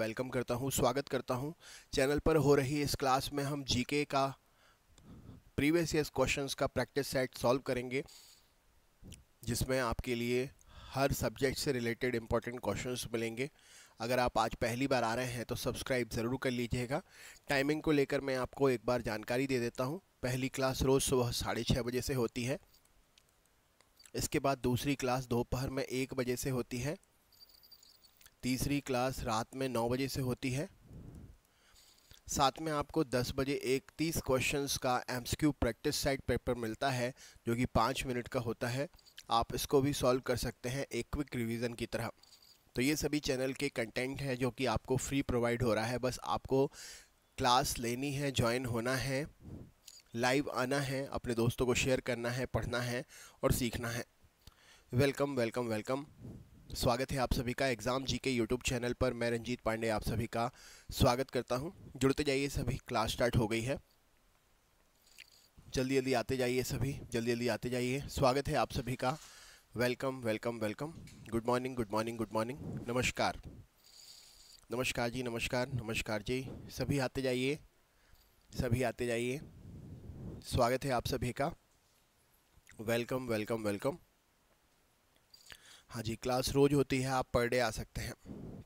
Welcome करता हूँ स्वागत करता हूँ चैनल पर हो रही इस क्लास में हम जीके का प्रीवियस ईयर क्वेश्चंस का प्रैक्टिस सेट सॉल्व करेंगे जिसमें आपके लिए हर सब्जेक्ट से रिलेटेड इंपॉर्टेंट क्वेश्चंस मिलेंगे अगर आप आज पहली बार आ रहे हैं तो सब्सक्राइब ज़रूर कर लीजिएगा टाइमिंग को लेकर मैं आपको एक बार जानकारी दे देता हूँ पहली क्लास रोज़ सुबह साढ़े छः बजे से होती है इसके बाद दूसरी क्लास दोपहर में एक बजे से होती है तीसरी क्लास रात में नौ बजे से होती है साथ में आपको दस बजे एक तीस क्वेश्चंस का एम्सक्यू प्रैक्टिस साइड पेपर मिलता है जो कि पाँच मिनट का होता है आप इसको भी सॉल्व कर सकते हैं एक क्विक रिवीजन की तरह तो ये सभी चैनल के कंटेंट है जो कि आपको फ्री प्रोवाइड हो रहा है बस आपको क्लास लेनी है ज्वाइन होना है लाइव आना है अपने दोस्तों को शेयर करना है पढ़ना है और सीखना है वेलकम वेलकम वेलकम स्वागत है आप सभी का एग्ज़ाम जी के यूट्यूब चैनल पर मैं रंजीत पांडे आप सभी का स्वागत करता हूं जुड़ते जाइए सभी क्लास स्टार्ट हो गई है जल्दी जल्दी आते जाइए सभी जल्दी जल्दी आते जाइए स्वागत है आप सभी का welcome welcome welcome good morning good morning good morning नमस्कार नमस्कार जी नमस्कार नमस्कार जी सभी आते जाइए सभी आते जाइए स्वागत है आप सभी का वेलकम वेलकम वेलकम हाँ जी क्लास रोज़ होती है आप पर डे आ सकते हैं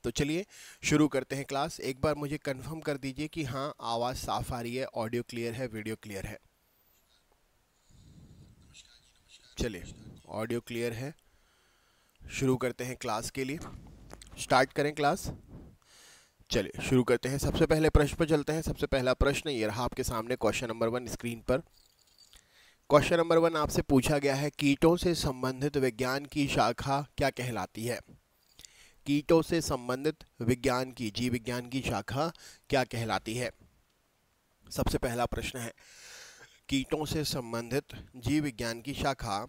तो चलिए शुरू करते हैं क्लास एक बार मुझे कंफर्म कर दीजिए कि हाँ आवाज़ साफ आ रही है ऑडियो क्लियर है वीडियो क्लियर है चलिए ऑडियो क्लियर है शुरू करते हैं क्लास के लिए स्टार्ट करें क्लास चलिए शुरू करते हैं सबसे पहले प्रश्न पर चलते हैं सबसे पहला प्रश्न ये रहा आपके सामने क्वेश्चन नंबर वन स्क्रीन पर क्वेश्चन नंबर वन आपसे पूछा गया है कीटों से संबंधित विज्ञान की शाखा क्या कहलाती है कीटों से संबंधित विज्ञान की जीव विज्ञान की शाखा क्या कहलाती है सबसे पहला प्रश्न है कीटों से संबंधित जीव विज्ञान की शाखा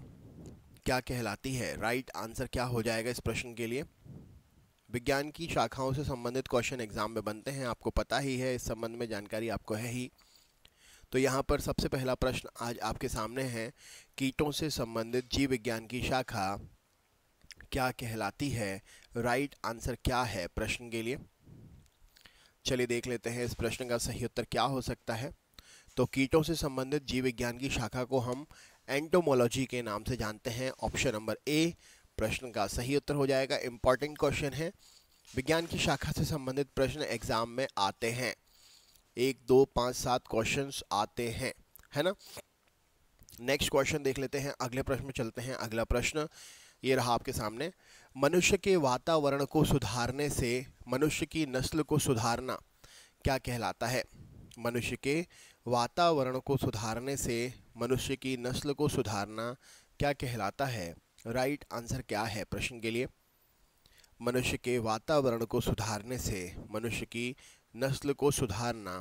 क्या कहलाती है राइट आंसर क्या हो जाएगा इस प्रश्न के लिए विज्ञान की शाखाओं से संबंधित क्वेश्चन एग्जाम में बनते हैं आपको पता ही है इस संबंध में जानकारी आपको है ही तो यहाँ पर सबसे पहला प्रश्न आज आपके सामने है कीटों से संबंधित जीव विज्ञान की शाखा क्या कहलाती है राइट आंसर क्या है प्रश्न के लिए चलिए देख लेते हैं इस प्रश्न का सही उत्तर क्या हो सकता है तो कीटों से संबंधित जीव विज्ञान की शाखा को हम एंटोमोलॉजी के नाम से जानते हैं ऑप्शन नंबर ए प्रश्न का सही उत्तर हो जाएगा इम्पॉर्टेंट क्वेश्चन है विज्ञान की शाखा से संबंधित प्रश्न एग्जाम में आते हैं एक दो पाँच सात क्वेश्चन आते हैं है ना नेक्स्ट क्वेश्चन देख लेते हैं अगले प्रश्न में चलते हैं अगला प्रश्न ये रहा आपके सामने मनुष्य के वातावरण को सुधारने से मनुष्य की नस्ल को सुधारना क्या कहलाता है मनुष्य के वातावरण को सुधारने से मनुष्य की नस्ल को सुधारना क्या कहलाता है राइट right आंसर क्या है प्रश्न के लिए मनुष्य के वातावरण को सुधारने से मनुष्य की नस्ल को सुधारना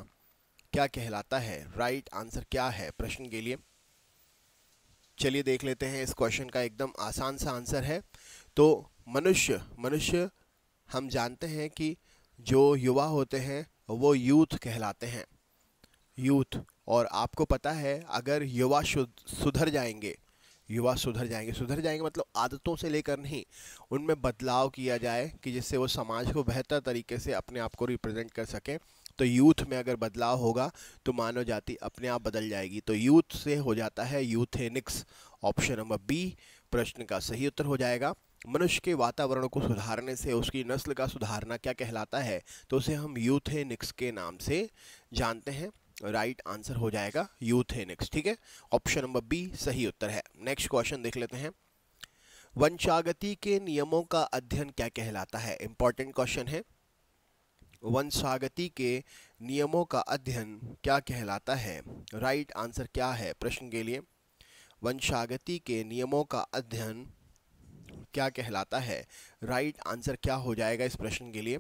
क्या कहलाता है राइट आंसर क्या है प्रश्न के लिए चलिए देख लेते हैं इस क्वेश्चन का एकदम आसान सा आंसर है तो मनुष्य मनुष्य हम जानते हैं कि जो युवा होते हैं वो यूथ कहलाते हैं यूथ और आपको पता है अगर युवा सुधर जाएंगे युवा सुधर जाएंगे सुधर जाएंगे मतलब आदतों से लेकर नहीं उनमें बदलाव किया जाए कि जिससे वो समाज को बेहतर तरीके से अपने आप को रिप्रेजेंट कर सकें तो यूथ में अगर बदलाव होगा तो मानव जाति अपने आप बदल जाएगी तो यूथ से हो जाता है यूथेनिक्स ऑप्शन नंबर बी प्रश्न का सही उत्तर हो जाएगा मनुष्य के वातावरण को सुधारने से उसकी नस्ल का सुधारना क्या कहलाता है तो उसे हम यूथेनिक्स के नाम से जानते हैं राइट right आंसर हो जाएगा यूथेनिक्स ठीक है ऑप्शन नंबर बी सही उत्तर है नेक्स्ट क्वेश्चन देख लेते हैं वंशागति के नियमों का अध्ययन क्या कहलाता है इंपॉर्टेंट क्वेश्चन है वंशागति के नियमों का अध्ययन क्या कहलाता है राइट right आंसर क्या है प्रश्न के लिए वंशागति के नियमों का अध्ययन क्या कहलाता है राइट right आंसर क्या हो जाएगा इस प्रश्न के लिए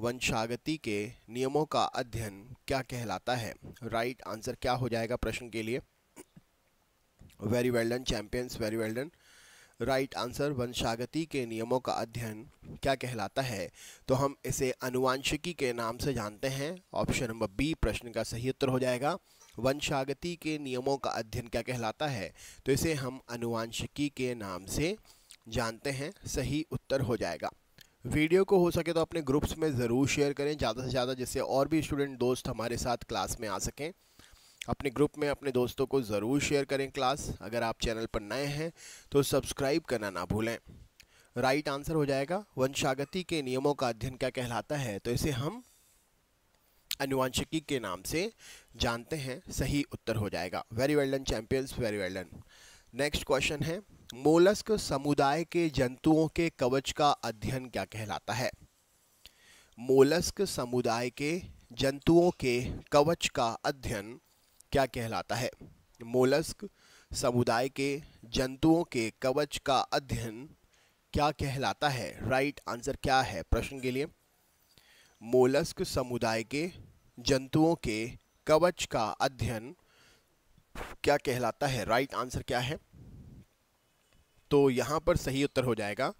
वंशागति के नियमों का अध्ययन क्या कहलाता है राइट आंसर क्या हो जाएगा प्रश्न के लिए very well done champions very well done right answer वंशागति के नियमों का अध्ययन क्या कहलाता है तो हम इसे अनुवांशिकी के नाम से जानते हैं ऑप्शन नंबर बी प्रश्न का सही उत्तर हो जाएगा वंशागति के नियमों का अध्ययन क्या कहलाता है तो इसे हम अनुवांशिकी के नाम से जानते हैं सही उत्तर हो जाएगा वीडियो को हो सके तो अपने ग्रुप्स में ज़रूर शेयर करें ज़्यादा से ज़्यादा जिससे और भी स्टूडेंट दोस्त हमारे साथ क्लास में आ सकें अपने ग्रुप में अपने दोस्तों को ज़रूर शेयर करें क्लास अगर आप चैनल पर नए हैं तो सब्सक्राइब करना ना भूलें राइट आंसर हो जाएगा वंशागति के नियमों का अध्ययन क्या कहलाता है तो इसे हम अनुवांशिकी के नाम से जानते हैं सही उत्तर हो जाएगा very well done champions champions very well done next question है मोलस्क समुदाय के जंतुओं के कवच का अध्ययन क्या कहलाता है मोलस्क समुदाय के जंतुओं के कवच का अध्ययन क्या कहलाता है मोलस्क समुदाय के जंतुओं के कवच का अध्ययन क्या कहलाता है राइट right आंसर क्या है प्रश्न के लिए मोलस्क समुदाय के जंतुओं के कवच का अध्ययन क्या कहलाता है राइट right आंसर क्या है तो यहाँ पर सही उत्तर हो जाएगा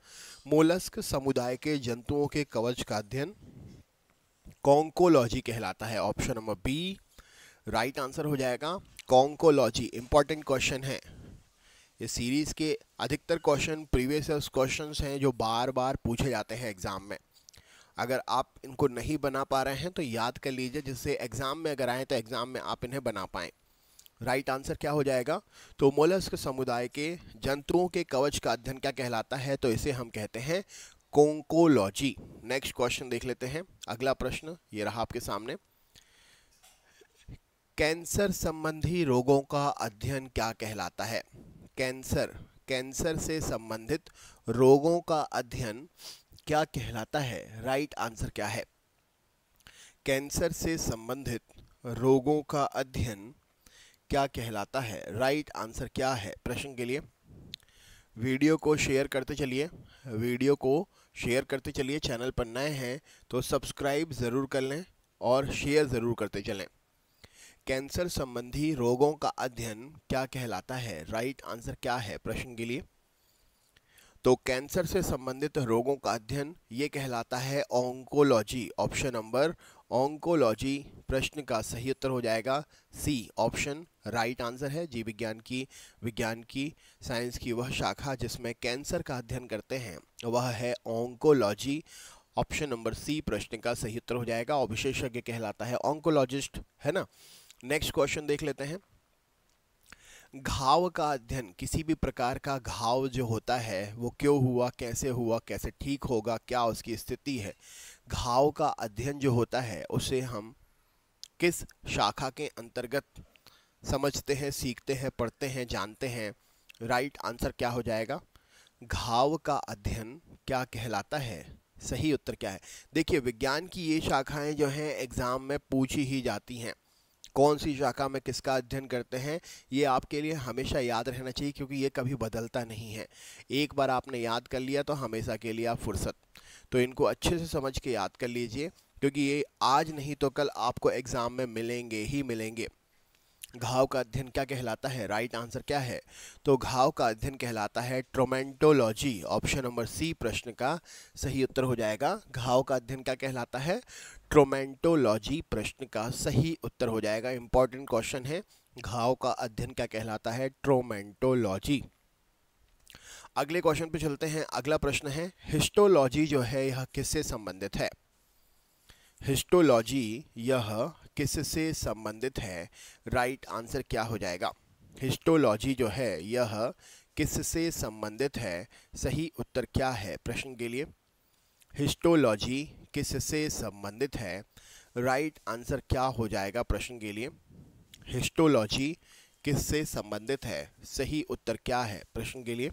मोलस्क समुदाय के जंतुओं के कवच का अध्ययन कॉन्कोलॉजी कहलाता है option number B right answer हो जाएगा कॉन्कोलॉजी इंपॉर्टेंट क्वेश्चन है ये सीरीज़ के अधिकतर क्वेश्चन प्रीवियस क्वेश्चन हैं जो बार बार पूछे जाते हैं एग्ज़ाम में अगर आप इनको नहीं बना पा रहे हैं तो याद कर लीजिए जिससे एग्ज़ाम में अगर आए तो एग्ज़ाम में आप इन्हें बना पाएं राइट आंसर क्या हो जाएगा तो मोलस्क समुदाय के जंतुओं के कवच का अध्ययन क्या कहलाता है तो इसे हम कहते हैं कोंकोलॉजी नेक्स्ट क्वेश्चन देख लेते हैं अगला प्रश्न ये रहा आपके सामने कैंसर संबंधी रोगों का अध्ययन क्या कहलाता है कैंसर कैंसर से संबंधित रोगों का अध्ययन क्या कहलाता है राइट आंसर क्या है कैंसर से संबंधित रोगों का अध्ययन क्या कहलाता है राइट right आंसर क्या है प्रश्न के लिए वीडियो को शेयर करते चलिए वीडियो को शेयर करते चलिए चैनल पर नए हैं तो सब्सक्राइब ज़रूर कर लें और शेयर ज़रूर करते चलें कैंसर संबंधी रोगों का अध्ययन क्या कहलाता है राइट right आंसर क्या है प्रश्न के लिए तो कैंसर से संबंधित रोगों का अध्ययन ये कहलाता है ऑन्कोलॉजी ऑप्शन नंबर ऑन्कोलॉजी प्रश्न का सही उत्तर हो जाएगा सी ऑप्शन राइट आंसर है जीव विज्ञान की विज्ञान की साइंस की वह शाखा जिसमें कैंसर का अध्ययन करते हैं वह है ऑन्कोलॉजी ऑप्शन नंबर सी प्रश्न का सही उत्तर हो जाएगा और विशेषज्ञ कहलाता है ऑन्कोलॉजिस्ट है ना नेक्स्ट क्वेश्चन देख लेते हैं घाव का अध्ययन किसी भी प्रकार का घाव जो होता है वो क्यों हुआ कैसे हुआ कैसे ठीक होगा क्या उसकी स्थिति है घाव का अध्ययन जो होता है उसे हम किस शाखा के अंतर्गत समझते हैं सीखते हैं पढ़ते हैं जानते हैं राइट आंसर क्या हो जाएगा घाव का अध्ययन क्या कहलाता है सही उत्तर क्या है देखिए विज्ञान की ये शाखाएं जो हैं एग्ज़ाम में पूछी ही जाती हैं कौन सी शाखा में किसका अध्ययन करते हैं ये आपके लिए हमेशा याद रहना चाहिए क्योंकि ये कभी बदलता नहीं है एक बार आपने याद कर लिया तो हमेशा के लिए आप फुर्सत तो इनको अच्छे से समझ के याद कर लीजिए क्योंकि ये आज नहीं तो कल आपको एग्ज़ाम में मिलेंगे ही मिलेंगे घाव का अध्ययन क्या कहलाता है राइट right आंसर क्या है तो घाव का अध्ययन कहलाता है ट्रोमेंटोलॉजी ऑप्शन नंबर सी प्रश्न का सही उत्तर हो जाएगा घाव का अध्ययन क्या कहलाता है ट्रोमेंटोलॉजी प्रश्न का सही उत्तर हो जाएगा इंपॉर्टेंट क्वेश्चन है घाव का अध्ययन क्या कहलाता है ट्रोमेंटोलॉजी अगले क्वेश्चन पे चलते हैं अगला प्रश्न है हिस्टोलॉजी जो है यह किससे संबंधित है हिस्टोलॉजी यह किससे संबंधित है राइट आंसर क्या हो जाएगा हिस्टोलॉजी जो है यह किससे संबंधित है सही उत्तर क्या है प्रश्न के लिए हिस्टोलॉजी किससे संबंधित है राइट आंसर क्या हो जाएगा प्रश्न के लिए हिस्टोलॉजी किससे संबंधित है सही उत्तर क्या है प्रश्न के लिए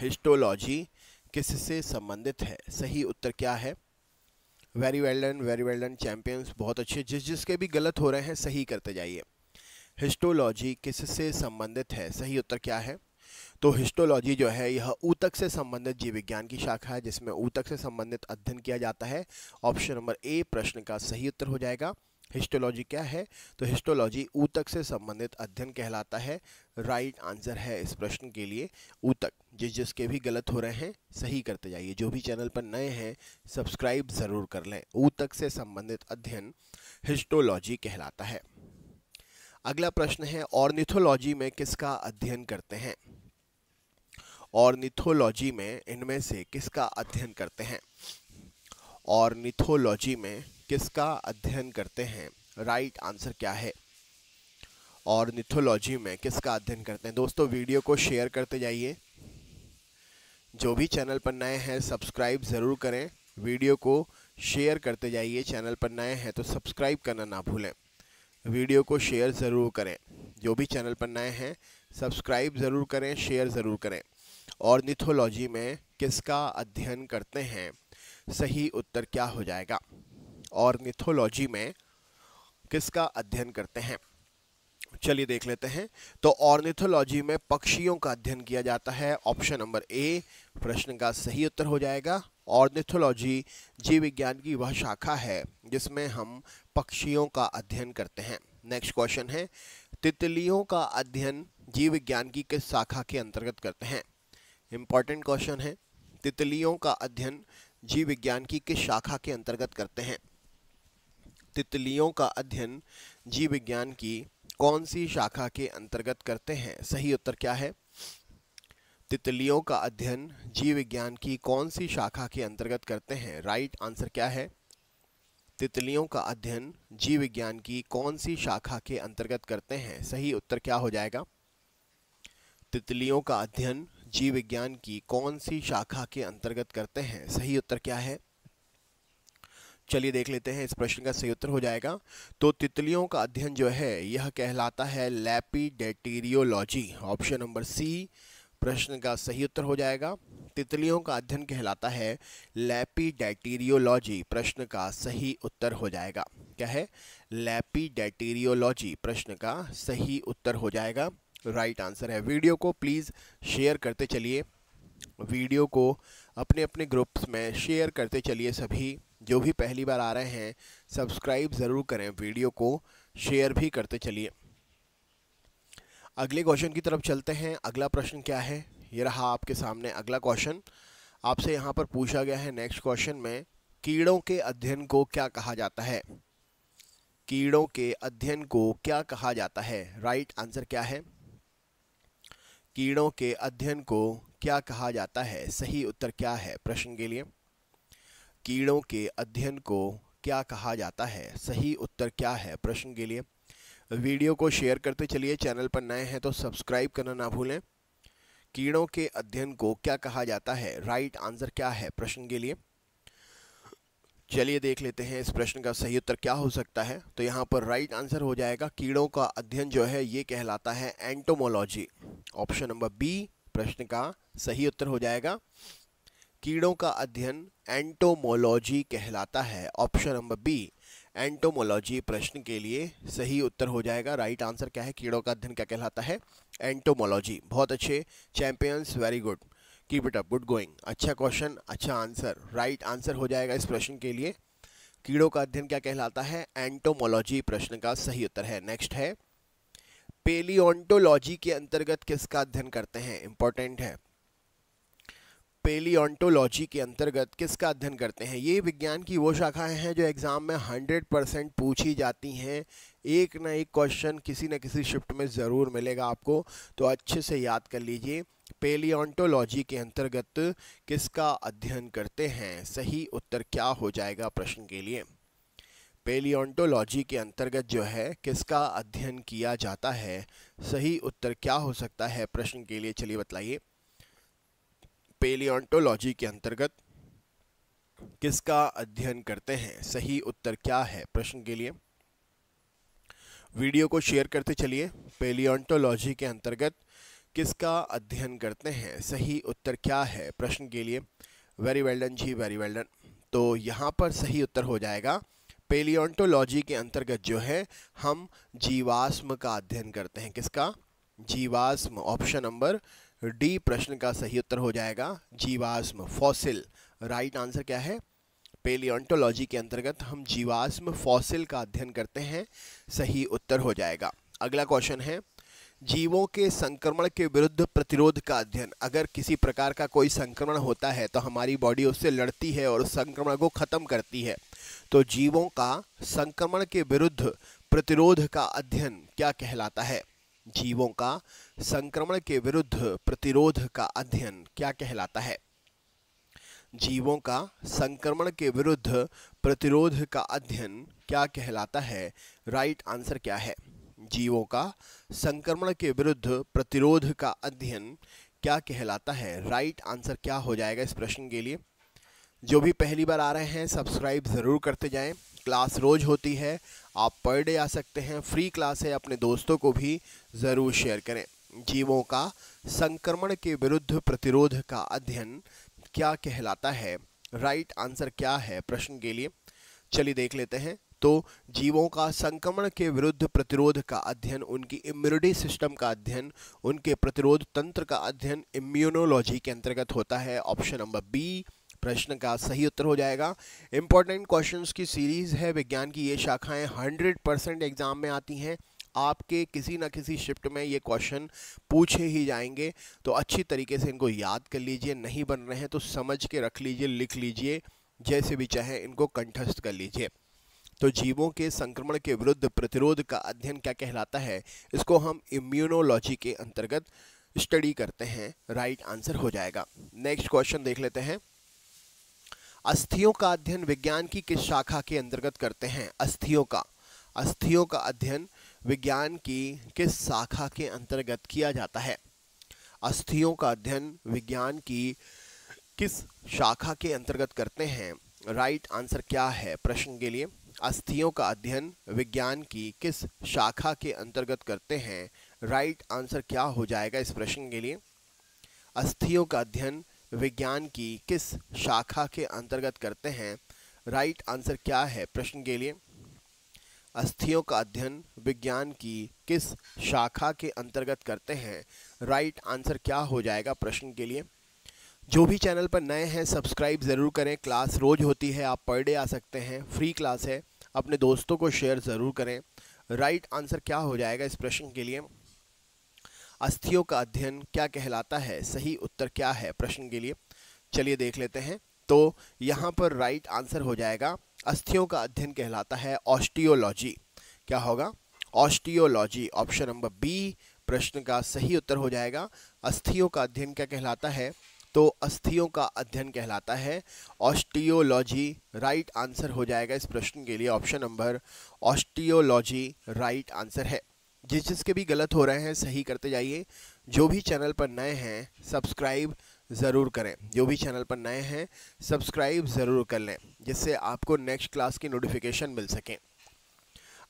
हिस्टोलॉजी किससे संबंधित है सही उत्तर क्या है very well done very well done champions बहुत अच्छे जिस जिसके भी गलत हो रहे हैं सही करते जाइए हिस्टोलॉजी किससे संबंधित है सही उत्तर क्या है तो हिस्टोलॉजी जो है यह ऊतक से संबंधित जीव विज्ञान की शाखा है जिसमें ऊतक से संबंधित अध्ययन किया जाता है ऑप्शन नंबर ए प्रश्न का सही उत्तर हो जाएगा हिस्टोलॉजी क्या है तो हिस्टोलॉजी ऊतक से संबंधित अध्ययन कहलाता है राइट आंसर है इस प्रश्न के लिए ऊतक जिस जिसके भी गलत हो रहे हैं सही करते जाइए जो भी चैनल पर नए हैं सब्सक्राइब ज़रूर कर लें ऊतक से संबंधित अध्ययन हिस्टोलॉजी कहलाता है अगला प्रश्न है ऑर्निथोलॉजी में किसका अध्ययन करते हैं ऑर्निथोलॉजी में इनमें से किसका अध्ययन करते हैं ऑर्निथोलॉजी में किसका अध्ययन करते हैं राइट right आंसर क्या है और निथोलॉजी में किसका अध्ययन करते हैं दोस्तों वीडियो को शेयर करते जाइए जो भी चैनल पर नए हैं सब्सक्राइब ज़रूर करें वीडियो को शेयर करते जाइए चैनल पर नए हैं तो सब्सक्राइब करना ना भूलें वीडियो को शेयर ज़रूर करें जो भी चैनल पर नए हैं सब्सक्राइब ज़रूर करें शेयर ज़रूर करें और निथोलॉजी में किसका अध्ययन करते हैं सही उत्तर क्या हो जाएगा ऑर्निथोलॉजी में किसका अध्ययन करते हैं चलिए देख लेते हैं तो ऑर्निथोलॉजी में पक्षियों का अध्ययन किया जाता है ऑप्शन नंबर ए प्रश्न का सही उत्तर हो जाएगा ऑर्निथोलॉजी जीव विज्ञान की वह शाखा है जिसमें हम पक्षियों का अध्ययन करते हैं नेक्स्ट क्वेश्चन है तितलियों का अध्ययन जीव विज्ञान की किस शाखा के अंतर्गत करते हैं इम्पॉर्टेंट क्वेश्चन है तितलियों का अध्ययन जीव विज्ञान की किस शाखा के अंतर्गत करते हैं तितलियों का अध्ययन जीव विज्ञान की कौन सी शाखा के अंतर्गत करते हैं सही उत्तर क्या है तितलियों का अध्ययन जीव विज्ञान की कौन सी शाखा के अंतर्गत करते हैं राइट आंसर क्या है तितलियों का अध्ययन जीव विज्ञान की कौन सी शाखा के अंतर्गत करते हैं सही उत्तर क्या हो जाएगा तितलियों का अध्ययन जीव विज्ञान की कौन सी शाखा के अंतर्गत करते हैं सही उत्तर क्या है चलिए देख लेते हैं इस प्रश्न का सही उत्तर हो जाएगा तो तितलियों का अध्ययन जो है यह कहलाता है लैपीडेटेरियोलॉजी ऑप्शन नंबर सी प्रश्न का सही उत्तर हो जाएगा तितलियों का अध्ययन कहलाता है लैपीडेटेरियोलॉजी प्रश्न का सही उत्तर हो जाएगा क्या है लैपीडेटेरियोलॉजी प्रश्न का सही उत्तर हो जाएगा राइट आंसर है वीडियो को प्लीज़ शेयर करते चलिए वीडियो को अपने अपने ग्रुप्स में शेयर करते चलिए सभी जो भी पहली बार आ रहे हैं सब्सक्राइब ज़रूर करें वीडियो को शेयर भी करते चलिए अगले क्वेश्चन की तरफ चलते हैं अगला प्रश्न क्या है ये रहा आपके सामने अगला क्वेश्चन आपसे यहाँ पर पूछा गया है नेक्स्ट क्वेश्चन में कीड़ों के अध्ययन को क्या कहा जाता है कीड़ों के अध्ययन को क्या कहा जाता है राइट आंसर क्या है कीड़ों के अध्ययन को क्या कहा जाता है सही उत्तर क्या है प्रश्न के लिए कीड़ों के अध्ययन को क्या कहा जाता है सही उत्तर क्या है प्रश्न के लिए वीडियो को शेयर करते चलिए चैनल पर नए हैं तो सब्सक्राइब करना ना भूलें कीड़ों के अध्ययन को क्या कहा जाता है राइट आंसर क्या है प्रश्न के लिए चलिए देख लेते हैं इस प्रश्न का सही उत्तर क्या हो सकता है तो यहाँ पर राइट आंसर हो जाएगा कीड़ों का अध्ययन जो है ये कहलाता है एंटोमोलॉजी ऑप्शन नंबर बी प्रश्न का सही उत्तर हो जाएगा कीड़ों का अध्ययन एंटोमोलॉजी कहलाता है ऑप्शन नंबर बी एंटोमोलॉजी प्रश्न के लिए सही उत्तर हो जाएगा राइट आंसर क्या है कीड़ों का अध्ययन क्या कहलाता है एंटोमोलॉजी बहुत अच्छे champions very good keep it up good going अच्छा क्वेश्चन अच्छा आंसर राइट आंसर हो जाएगा इस प्रश्न के लिए कीड़ों का अध्ययन क्या कहलाता है एंटोमोलॉजी प्रश्न का सही उत्तर है नेक्स्ट है पेलियोन्टोलॉजी के अंतर्गत किसका अध्ययन करते हैं इंपॉर्टेंट है पेलियोन्टोलॉजी के अंतर्गत किसका अध्ययन करते हैं ये विज्ञान की वो शाखाएं हैं जो एग्ज़ाम में 100 परसेंट पूछी जाती हैं एक ना एक क्वेश्चन किसी न किसी शिफ्ट में ज़रूर मिलेगा आपको तो अच्छे से याद कर लीजिए पेलियोन्टोलॉजी के अंतर्गत किसका अध्ययन करते हैं सही उत्तर क्या हो जाएगा प्रश्न के लिए पेलियोन्टोलॉजी के अंतर्गत जो है किसका अध्ययन किया जाता है सही उत्तर क्या हो सकता है प्रश्न के लिए चलिए बताइए पेलियोन्टोलॉजी के अंतर्गत किसका अध्ययन करते हैं सही उत्तर क्या है प्रश्न के लिए वीडियो को शेयर करते चलिए पेलियोन्टोलॉजी के अंतर्गत किसका अध्ययन करते हैं सही उत्तर क्या है प्रश्न के लिए वेरी वेल्डन जी वेरी वेल्डन तो यहाँ पर सही उत्तर हो जाएगा पेलियोन्टोलॉजी के अंतर्गत जो है हम जीवाश्म का अध्ययन करते हैं किसका जीवाश्म ऑप्शन नंबर डी प्रश्न का सही उत्तर हो जाएगा जीवाश्म फॉसिल राइट आंसर क्या है पेलियोन्टोलॉजी के अंतर्गत हम जीवाश्म फॉसिल का अध्ययन करते हैं सही उत्तर हो जाएगा अगला क्वेश्चन है जीवों के संक्रमण के विरुद्ध प्रतिरोध का अध्ययन अगर किसी प्रकार का कोई संक्रमण होता है तो हमारी बॉडी उससे लड़ती है और उस संक्रमण को ख़त्म करती है तो जीवों का संक्रमण के विरुद्ध प्रतिरोध का अध्ययन क्या कहलाता है जीवों का संक्रमण के विरुद्ध प्रतिरोध का अध्ययन क्या कहलाता है जीवों का संक्रमण के विरुद्ध प्रतिरोध का अध्ययन क्या कहलाता है राइट आंसर क्या है जीवों का संक्रमण के विरुद्ध प्रतिरोध का अध्ययन क्या कहलाता है राइट आंसर क्या हो जाएगा इस प्रश्न के लिए जो भी पहली बार आ रहे हैं सब्सक्राइब ज़रूर करते जाएं क्लास रोज़ होती है आप पर डे आ सकते हैं फ्री क्लास है अपने दोस्तों को भी ज़रूर शेयर करें जीवों का संक्रमण के विरुद्ध प्रतिरोध का अध्ययन क्या कहलाता है राइट आंसर क्या है प्रश्न के लिए चलिए देख लेते हैं तो जीवों का संक्रमण के विरुद्ध प्रतिरोध का अध्ययन उनकी इम्यूनिटी सिस्टम का अध्ययन उनके प्रतिरोध तंत्र का अध्ययन इम्यूनोलॉजी के अंतर्गत होता है ऑप्शन नंबर बी प्रश्न का सही उत्तर हो जाएगा इम्पोर्टेंट क्वेश्चन की सीरीज़ है विज्ञान की ये शाखाएँ हंड्रेड परसेंट एग्ज़ाम में आती हैं आपके किसी ना किसी शिफ्ट में ये क्वेश्चन पूछे ही जाएंगे तो अच्छी तरीके से इनको याद कर लीजिए नहीं बन रहे हैं तो समझ के रख लीजिए लिख लीजिए जैसे भी चाहे इनको कंठस्थ कर लीजिए तो जीवों के संक्रमण के विरुद्ध प्रतिरोध का अध्ययन क्या कहलाता है इसको हम इम्यूनोलॉजी के अंतर्गत स्टडी करते हैं राइट आंसर हो जाएगा नेक्स्ट क्वेश्चन देख लेते हैं अस्थियों का अध्ययन विज्ञान की किस शाखा के अंतर्गत करते हैं अस्थियों का अस्थियों का अध्ययन विज्ञान की किस शाखा के अंतर्गत किया जाता है अस्थियों का अध्ययन विज्ञान की किस शाखा के अंतर्गत करते हैं राइट आंसर क्या है प्रश्न के लिए अस्थियों का अध्ययन विज्ञान की किस शाखा के अंतर्गत करते हैं राइट आंसर क्या हो जाएगा इस प्रश्न के लिए अस्थियों का अध्ययन विज्ञान की किस शाखा के अंतर्गत करते हैं राइट आंसर क्या है प्रश्न के लिए अस्थियों का अध्ययन विज्ञान की किस शाखा के अंतर्गत करते हैं राइट आंसर क्या हो जाएगा प्रश्न के लिए जो भी चैनल पर नए हैं सब्सक्राइब ज़रूर करें क्लास रोज़ होती है आप पर डे आ सकते हैं फ्री क्लास है अपने दोस्तों को शेयर ज़रूर करें राइट आंसर क्या हो जाएगा इस प्रश्न के लिए अस्थियों का अध्ययन क्या कहलाता है सही उत्तर क्या है प्रश्न के लिए चलिए देख लेते हैं तो यहाँ पर राइट आंसर हो जाएगा अस्थियों का अध्ययन कहलाता है ऑस्टियोलॉजी क्या होगा ऑस्टियोलॉजी ऑप्शन नंबर बी प्रश्न का सही उत्तर हो जाएगा अस्थियों का अध्ययन क्या कहलाता है तो अस्थियों का अध्ययन कहलाता है ऑस्टियोलॉजी राइट आंसर हो जाएगा इस प्रश्न के लिए option number osteology right answer है तो जिस जिसके भी गलत हो रहे हैं सही करते जाइए जो भी चैनल पर नए हैं सब्सक्राइब ज़रूर करें जो भी चैनल पर नए हैं सब्सक्राइब ज़रूर कर लें जिससे आपको नेक्स्ट क्लास की नोटिफिकेशन मिल सके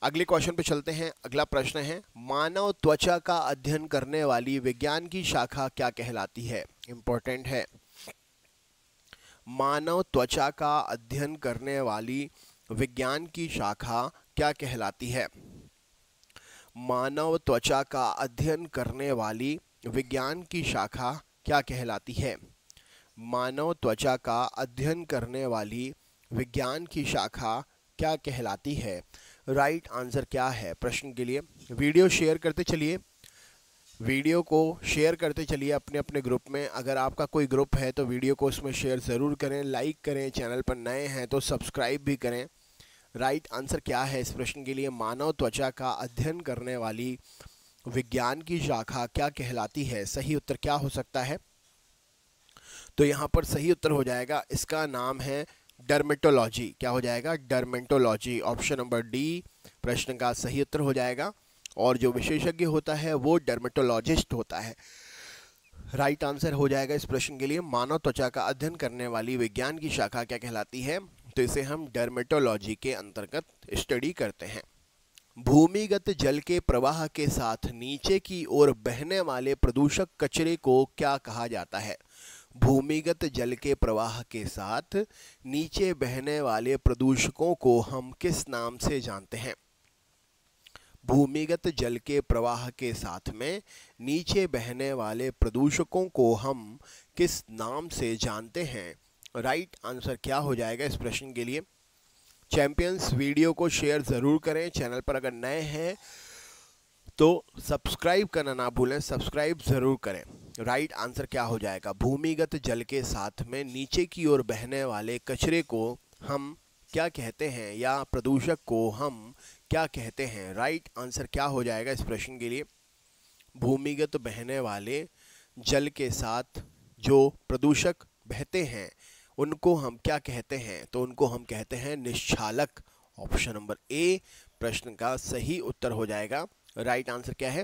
अगले क्वेश्चन पर चलते हैं अगला प्रश्न है मानव त्वचा का अध्ययन करने वाली विज्ञान की शाखा क्या कहलाती है इम्पोर्टेंट है मानव त्वचा का अध्ययन करने वाली विज्ञान की शाखा क्या कहलाती है मानव त्वचा का अध्ययन करने वाली विज्ञान की शाखा क्या कहलाती है मानव त्वचा का अध्ययन करने वाली विज्ञान की शाखा क्या कहलाती है राइट right आंसर क्या है प्रश्न के लिए वीडियो शेयर करते चलिए वीडियो को शेयर करते चलिए अपने अपने ग्रुप में अगर आपका कोई ग्रुप है तो वीडियो को उसमें शेयर ज़रूर करें लाइक करें चैनल पर नए हैं तो सब्सक्राइब भी करें राइट आंसर क्या है इस प्रश्न के लिए मानव त्वचा का अध्ययन करने वाली विज्ञान की शाखा क्या कहलाती है सही उत्तर क्या हो सकता है तो यहाँ पर सही उत्तर हो जाएगा इसका नाम है डर्मेटोलॉजी क्या हो जाएगा डर्मेटोलॉजी ऑप्शन नंबर डी प्रश्न का सही उत्तर हो जाएगा और जो विशेषज्ञ होता है वो डर्मेटोलॉजिस्ट होता है राइट आंसर हो जाएगा इस प्रश्न के लिए मानव त्वचा का अध्ययन करने वाली विज्ञान की शाखा क्या कहलाती है तो इसे हम डर्मेटोलॉजी के अंतर्गत स्टडी करते हैं भूमिगत जल के प्रवाह के साथ नीचे की ओर बहने वाले प्रदूषक कचरे को क्या कहा जाता है भूमिगत जल के प्रवाह के साथ नीचे बहने वाले प्रदूषकों को हम किस नाम से जानते हैं भूमिगत जल के प्रवाह के साथ में नीचे बहने वाले प्रदूषकों को हम किस नाम से जानते हैं राइट आंसर क्या हो जाएगा इस प्रश्न के लिए चैम्पियंस वीडियो को शेयर ज़रूर करें चैनल पर अगर नए हैं तो सब्सक्राइब करना ना भूलें सब्सक्राइब ज़रूर करें राइट आंसर क्या हो जाएगा भूमिगत जल के साथ में नीचे की ओर बहने वाले कचरे को हम क्या कहते हैं या प्रदूषक को हम क्या कहते हैं राइट आंसर क्या हो जाएगा इस प्रश्न के लिए भूमिगत बहने वाले जल के साथ जो प्रदूषक बहते हैं उनको हम क्या कहते हैं तो उनको हम कहते हैं निश्चालक ऑप्शन नंबर ए प्रश्न का सही उत्तर हो जाएगा राइट आंसर क्या है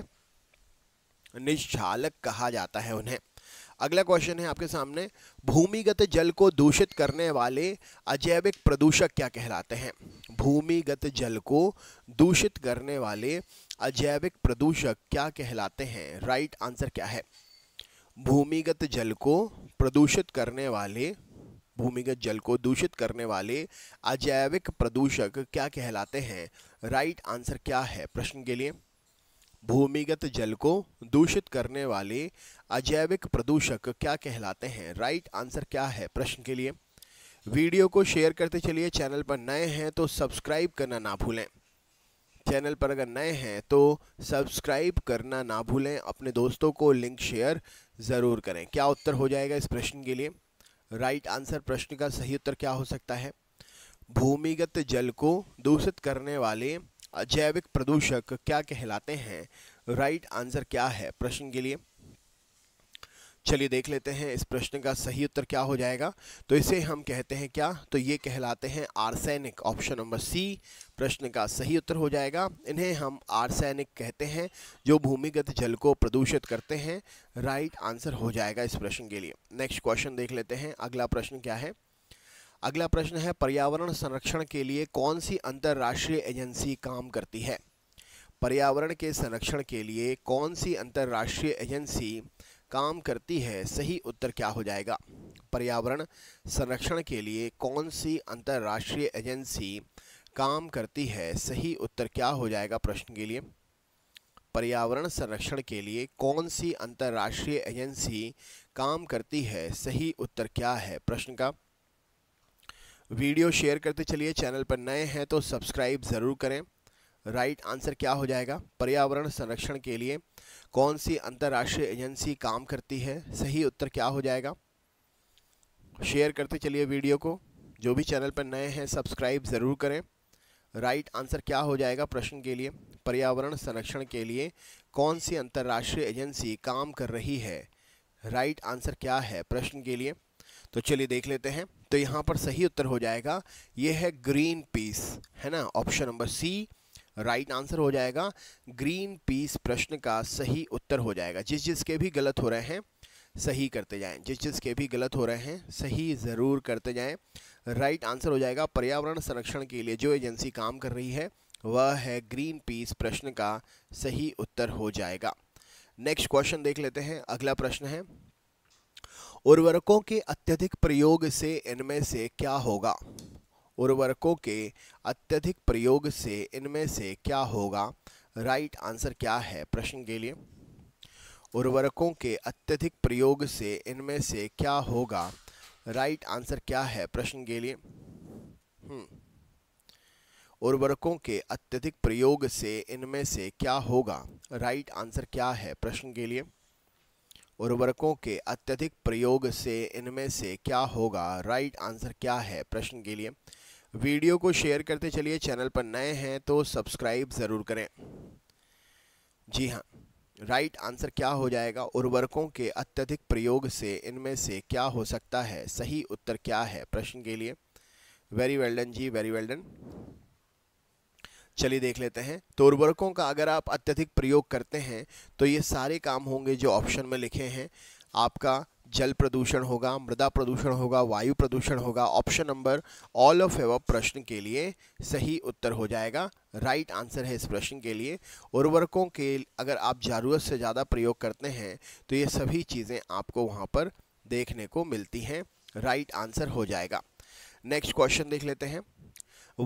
निश्चालक कहा जाता है उन्हें अगला क्वेश्चन है आपके सामने भूमिगत जल को दूषित करने वाले अजैविक प्रदूषक क्या कहलाते हैं भूमिगत जल को दूषित करने वाले अजैविक प्रदूषक क्या कहलाते हैं राइट आंसर क्या है भूमिगत जल को प्रदूषित करने वाले भूमिगत जल को दूषित करने वाले अजैविक प्रदूषक क्या कहलाते हैं राइट आंसर क्या है प्रश्न के लिए भूमिगत जल को दूषित करने वाले अजैविक प्रदूषक क्या कहलाते हैं राइट आंसर क्या है प्रश्न के लिए वीडियो को शेयर करते चलिए चैनल पर नए हैं तो सब्सक्राइब करना ना भूलें चैनल पर अगर नए हैं तो सब्सक्राइब करना ना भूलें अपने दोस्तों को लिंक शेयर ज़रूर करें क्या उत्तर हो जाएगा इस प्रश्न के लिए राइट आंसर प्रश्न का सही उत्तर क्या हो सकता है भूमिगत जल को दूषित करने वाले अजैविक प्रदूषक क्या कहलाते हैं राइट आंसर क्या है प्रश्न के लिए चलिए देख लेते हैं इस प्रश्न का सही उत्तर क्या हो जाएगा तो इसे हम कहते हैं क्या तो ये कहलाते हैं आर्सैनिक ऑप्शन नंबर सी प्रश्न का सही उत्तर हो जाएगा इन्हें हम आर्सैनिक कहते हैं जो भूमिगत जल को प्रदूषित करते हैं राइट आंसर हो जाएगा इस प्रश्न के लिए नेक्स्ट क्वेश्चन देख लेते हैं अगला प्रश्न क्या है अगला प्रश्न है पर्यावरण संरक्षण के लिए कौन सी अंतर्राष्ट्रीय एजेंसी काम करती है पर्यावरण के संरक्षण के लिए कौन सी अंतर्राष्ट्रीय एजेंसी काम करती है सही उत्तर क्या हो जाएगा पर्यावरण संरक्षण के लिए कौन सी अंतर्राष्ट्रीय एजेंसी काम करती है सही उत्तर क्या हो जाएगा प्रश्न के लिए पर्यावरण संरक्षण के लिए कौन सी अंतर्राष्ट्रीय एजेंसी काम करती है सही उत्तर क्या है प्रश्न का वीडियो शेयर करते चलिए चैनल पर नए हैं तो सब्सक्राइब ज़रूर करें राइट आंसर क्या हो जाएगा पर्यावरण संरक्षण के लिए कौन सी अंतर्राष्ट्रीय एजेंसी काम करती है सही उत्तर क्या हो जाएगा शेयर करते चलिए वीडियो को जो भी चैनल पर नए हैं सब्सक्राइब ज़रूर करें राइट आंसर क्या हो जाएगा प्रश्न के लिए पर्यावरण संरक्षण के लिए कौन सी अंतर्राष्ट्रीय एजेंसी काम कर रही है राइट आंसर क्या है प्रश्न के लिए तो चलिए देख लेते हैं तो यहाँ पर सही उत्तर हो जाएगा ये है ग्रीन पीस है ना option number C right answer हो जाएगा ग्रीन पीस प्रश्न का सही उत्तर हो जाएगा जिस जिसके भी गलत हो रहे हैं सही करते जाएं जिस जिस के भी गलत हो रहे हैं सही ज़रूर करते जाएं राइट आंसर हो जाएगा पर्यावरण संरक्षण के लिए जो एजेंसी काम कर रही है वह है ग्रीन पीस प्रश्न का सही उत्तर हो जाएगा नेक्स्ट क्वेश्चन देख लेते हैं अगला प्रश्न है उर्वरकों के अत्यधिक प्रयोग से इनमें से क्या होगा उर्वरकों के अत्यधिक प्रयोग से इनमें से क्या होगा राइट आंसर क्या है प्रश्न के लिए उर्वरकों के अत्यधिक प्रयोग से इनमें से क्या होगा राइट hmm. आंसर क्या है प्रश्न के लिए उर्वरकों के अत्यधिक प्रयोग से इनमें से क्या होगा राइट आंसर क्या है प्रश्न के लिए उर्वरकों के अत्यधिक प्रयोग से इनमें से क्या होगा राइट आंसर क्या है प्रश्न के लिए वीडियो को शेयर करते चलिए चैनल पर नए हैं तो सब्सक्राइब ज़रूर करें जी हाँ राइट आंसर क्या हो जाएगा उर्वरकों के अत्यधिक प्रयोग से इनमें से क्या हो सकता है सही उत्तर क्या है प्रश्न के लिए वेरी वेल्डन जी वेरी वेल्डन चलिए देख लेते हैं तो उर्वरकों का अगर आप अत्यधिक प्रयोग करते हैं तो ये सारे काम होंगे जो ऑप्शन में लिखे हैं आपका जल प्रदूषण होगा मृदा प्रदूषण होगा वायु प्रदूषण होगा ऑप्शन नंबर ऑल ऑफ एव प्रश्न के लिए सही उत्तर हो जाएगा राइट right आंसर है इस प्रश्न के लिए उर्वरकों के अगर आप ज़रूरत से ज़्यादा प्रयोग करते हैं तो ये सभी चीज़ें आपको वहाँ पर देखने को मिलती हैं राइट right आंसर हो जाएगा नेक्स्ट क्वेश्चन देख लेते हैं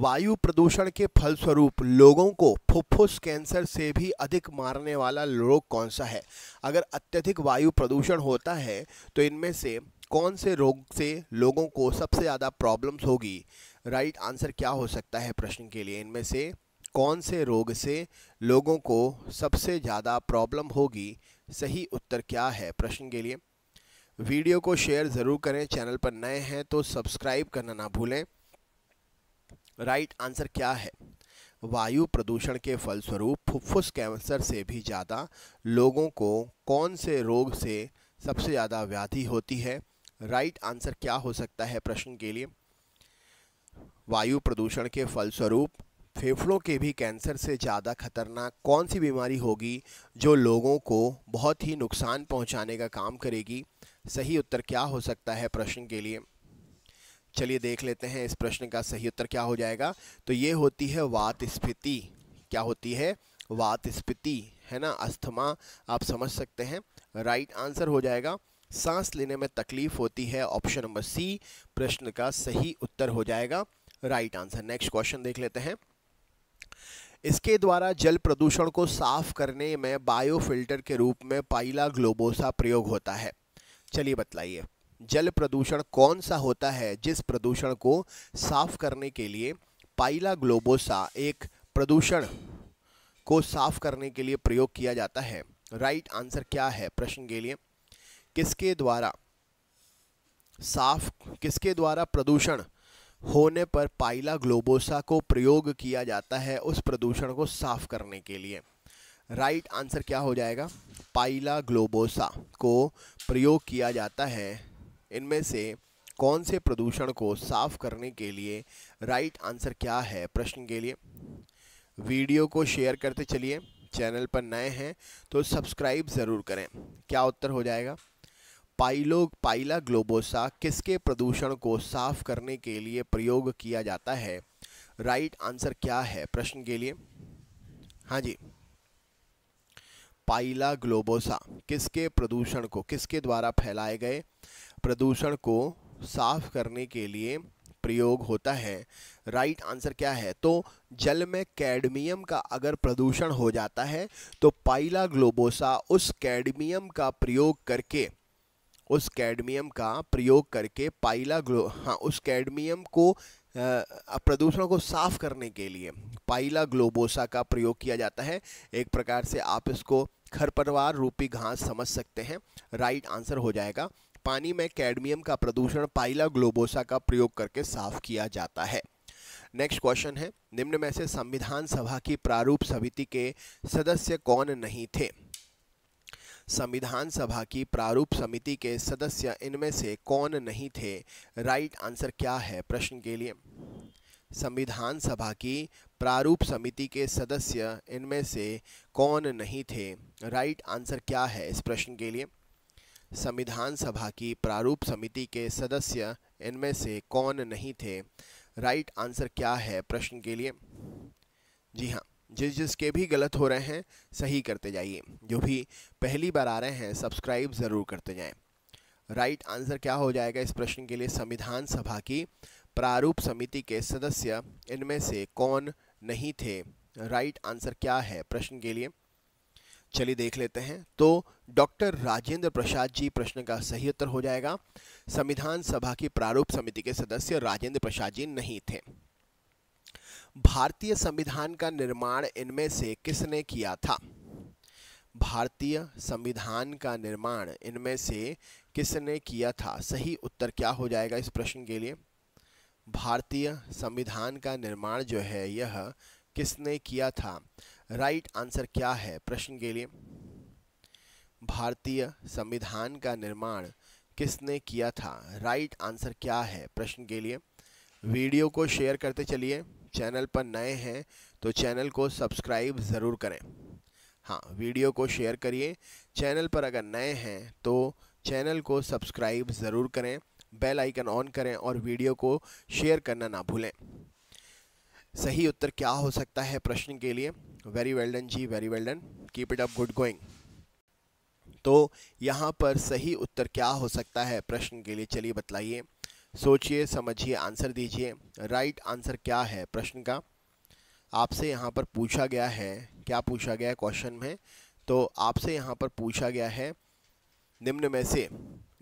वायु प्रदूषण के फलस्वरूप लोगों को फुफ्फुस कैंसर से भी अधिक मारने वाला रोग कौन सा है अगर अत्यधिक वायु प्रदूषण होता है तो इनमें से कौन से रोग से लोगों को सबसे ज़्यादा प्रॉब्लम्स होगी राइट आंसर क्या हो सकता है प्रश्न के लिए इनमें से कौन से रोग से लोगों को सबसे ज़्यादा प्रॉब्लम होगी सही उत्तर क्या है प्रश्न के लिए वीडियो को शेयर ज़रूर करें चैनल पर नए हैं तो सब्सक्राइब करना ना भूलें राइट आंसर क्या है वायु प्रदूषण के फलस्वरूप फुफ्फुस कैंसर से भी ज़्यादा लोगों को कौन से रोग से सबसे ज़्यादा व्याधि होती है राइट आंसर क्या हो सकता है प्रश्न के लिए वायु प्रदूषण के फलस्वरूप फेफड़ों के भी कैंसर से ज़्यादा खतरनाक कौन सी बीमारी होगी जो लोगों को बहुत ही नुकसान पहुंचाने का काम करेगी सही उत्तर क्या हो सकता है प्रश्न के लिए चलिए देख लेते हैं इस प्रश्न का सही उत्तर क्या हो जाएगा तो ये होती है वात स्फीति क्या होती है वात स्फीति है ना अस्थमा आप समझ सकते हैं राइट आंसर हो जाएगा सांस लेने में तकलीफ होती है ऑप्शन नंबर सी प्रश्न का सही उत्तर हो जाएगा राइट आंसर नेक्स्ट क्वेश्चन देख लेते हैं इसके द्वारा जल प्रदूषण को साफ करने में बायो फिल्टर के रूप में पाइला ग्लोबोसा प्रयोग होता है चलिए बतलाइए जल प्रदूषण कौन सा होता है जिस प्रदूषण को साफ करने के लिए पाइला ग्लोबोसा एक प्रदूषण को साफ करने के लिए प्रयोग किया जाता है राइट right आंसर क्या है प्रश्न के लिए किसके द्वारा साफ किसके द्वारा प्रदूषण होने पर पाइला ग्लोबोसा को प्रयोग किया जाता है उस प्रदूषण को साफ करने के लिए राइट right आंसर क्या हो जाएगा पाइला ग्लोबोसा को प्रयोग किया जाता है इनमें से कौन से प्रदूषण को साफ करने के लिए राइट आंसर क्या है प्रश्न के लिए वीडियो को शेयर करते चलिए चैनल पर नए हैं तो सब्सक्राइब ज़रूर करें क्या उत्तर हो जाएगा पाइलो पाइला ग्लोबोसा किसके प्रदूषण को साफ करने के लिए प्रयोग किया जाता है राइट आंसर क्या है प्रश्न के लिए हाँ जी पाइला ग्लोबोसा किसके प्रदूषण को किसके द्वारा फैलाए गए प्रदूषण को साफ करने के लिए प्रयोग होता है राइट right आंसर क्या है तो जल में कैडमियम का अगर प्रदूषण हो जाता है तो पाइला ग्लोबोसा उस कैडमियम का प्रयोग करके उस कैडमियम का प्रयोग करके पाइला ग्लो हाँ उस कैडमियम को प्रदूषण को साफ करने के लिए पाइला ग्लोबोसा का प्रयोग किया जाता है एक प्रकार से आप इसको खरपतवार रूपी घास समझ सकते हैं राइट right आंसर हो जाएगा पानी में कैडमियम का प्रदूषण पाइला ग्लोबोसा का प्रयोग करके साफ किया जाता है नेक्स्ट क्वेश्चन है निम्न में से संविधान सभा की प्रारूप समिति के सदस्य कौन नहीं थे संविधान सभा की प्रारूप समिति के सदस्य इनमें से कौन नहीं थे राइट right आंसर क्या है प्रश्न के लिए संविधान सभा की प्रारूप समिति के सदस्य इनमें से कौन नहीं थे राइट right आंसर क्या है इस प्रश्न के लिए संविधान सभा की प्रारूप समिति के सदस्य इनमें से कौन नहीं थे राइट आंसर क्या है प्रश्न के लिए जी हाँ जिस जिसके भी गलत हो रहे हैं सही करते जाइए जो भी पहली बार आ रहे हैं सब्सक्राइब ज़रूर करते जाएं राइट आंसर क्या हो जाएगा इस प्रश्न के लिए संविधान सभा की प्रारूप समिति के सदस्य इनमें से कौन नहीं थे राइट आंसर क्या है प्रश्न के लिए चलिए देख लेते हैं तो डॉक्टर राजेंद्र प्रसाद जी प्रश्न का सही उत्तर हो जाएगा संविधान सभा की प्रारूप समिति के सदस्य राजेंद्र प्रसाद जी नहीं थे भारतीय संविधान का निर्माण इनमें से किसने किया था भारतीय संविधान का निर्माण इनमें से किसने किया था सही उत्तर क्या हो जाएगा इस प्रश्न के लिए भारतीय संविधान का निर्माण जो है यह किसने किया था राइट आंसर क्या है प्रश्न के लिए भारतीय संविधान का निर्माण किसने किया था राइट आंसर क्या है प्रश्न के लिए वीडियो को शेयर करते चलिए चैनल पर नए हैं तो चैनल को सब्सक्राइब ज़रूर करें हाँ वीडियो को शेयर करिए चैनल पर अगर नए हैं तो चैनल को सब्सक्राइब ज़रूर करें बेल आइकन ऑन करें और वीडियो को शेयर करना ना भूलें सही उत्तर क्या हो सकता है प्रश्न के लिए वेरी वेल डन जी very well done keep it up good going तो यहाँ पर सही उत्तर क्या हो सकता है प्रश्न के लिए चलिए बतलाइए सोचिए समझिए आंसर दीजिए राइट आंसर क्या है प्रश्न का आपसे यहाँ पर पूछा गया है क्या पूछा गया क्वेश्चन में तो आपसे यहाँ पर पूछा गया है निम्न में से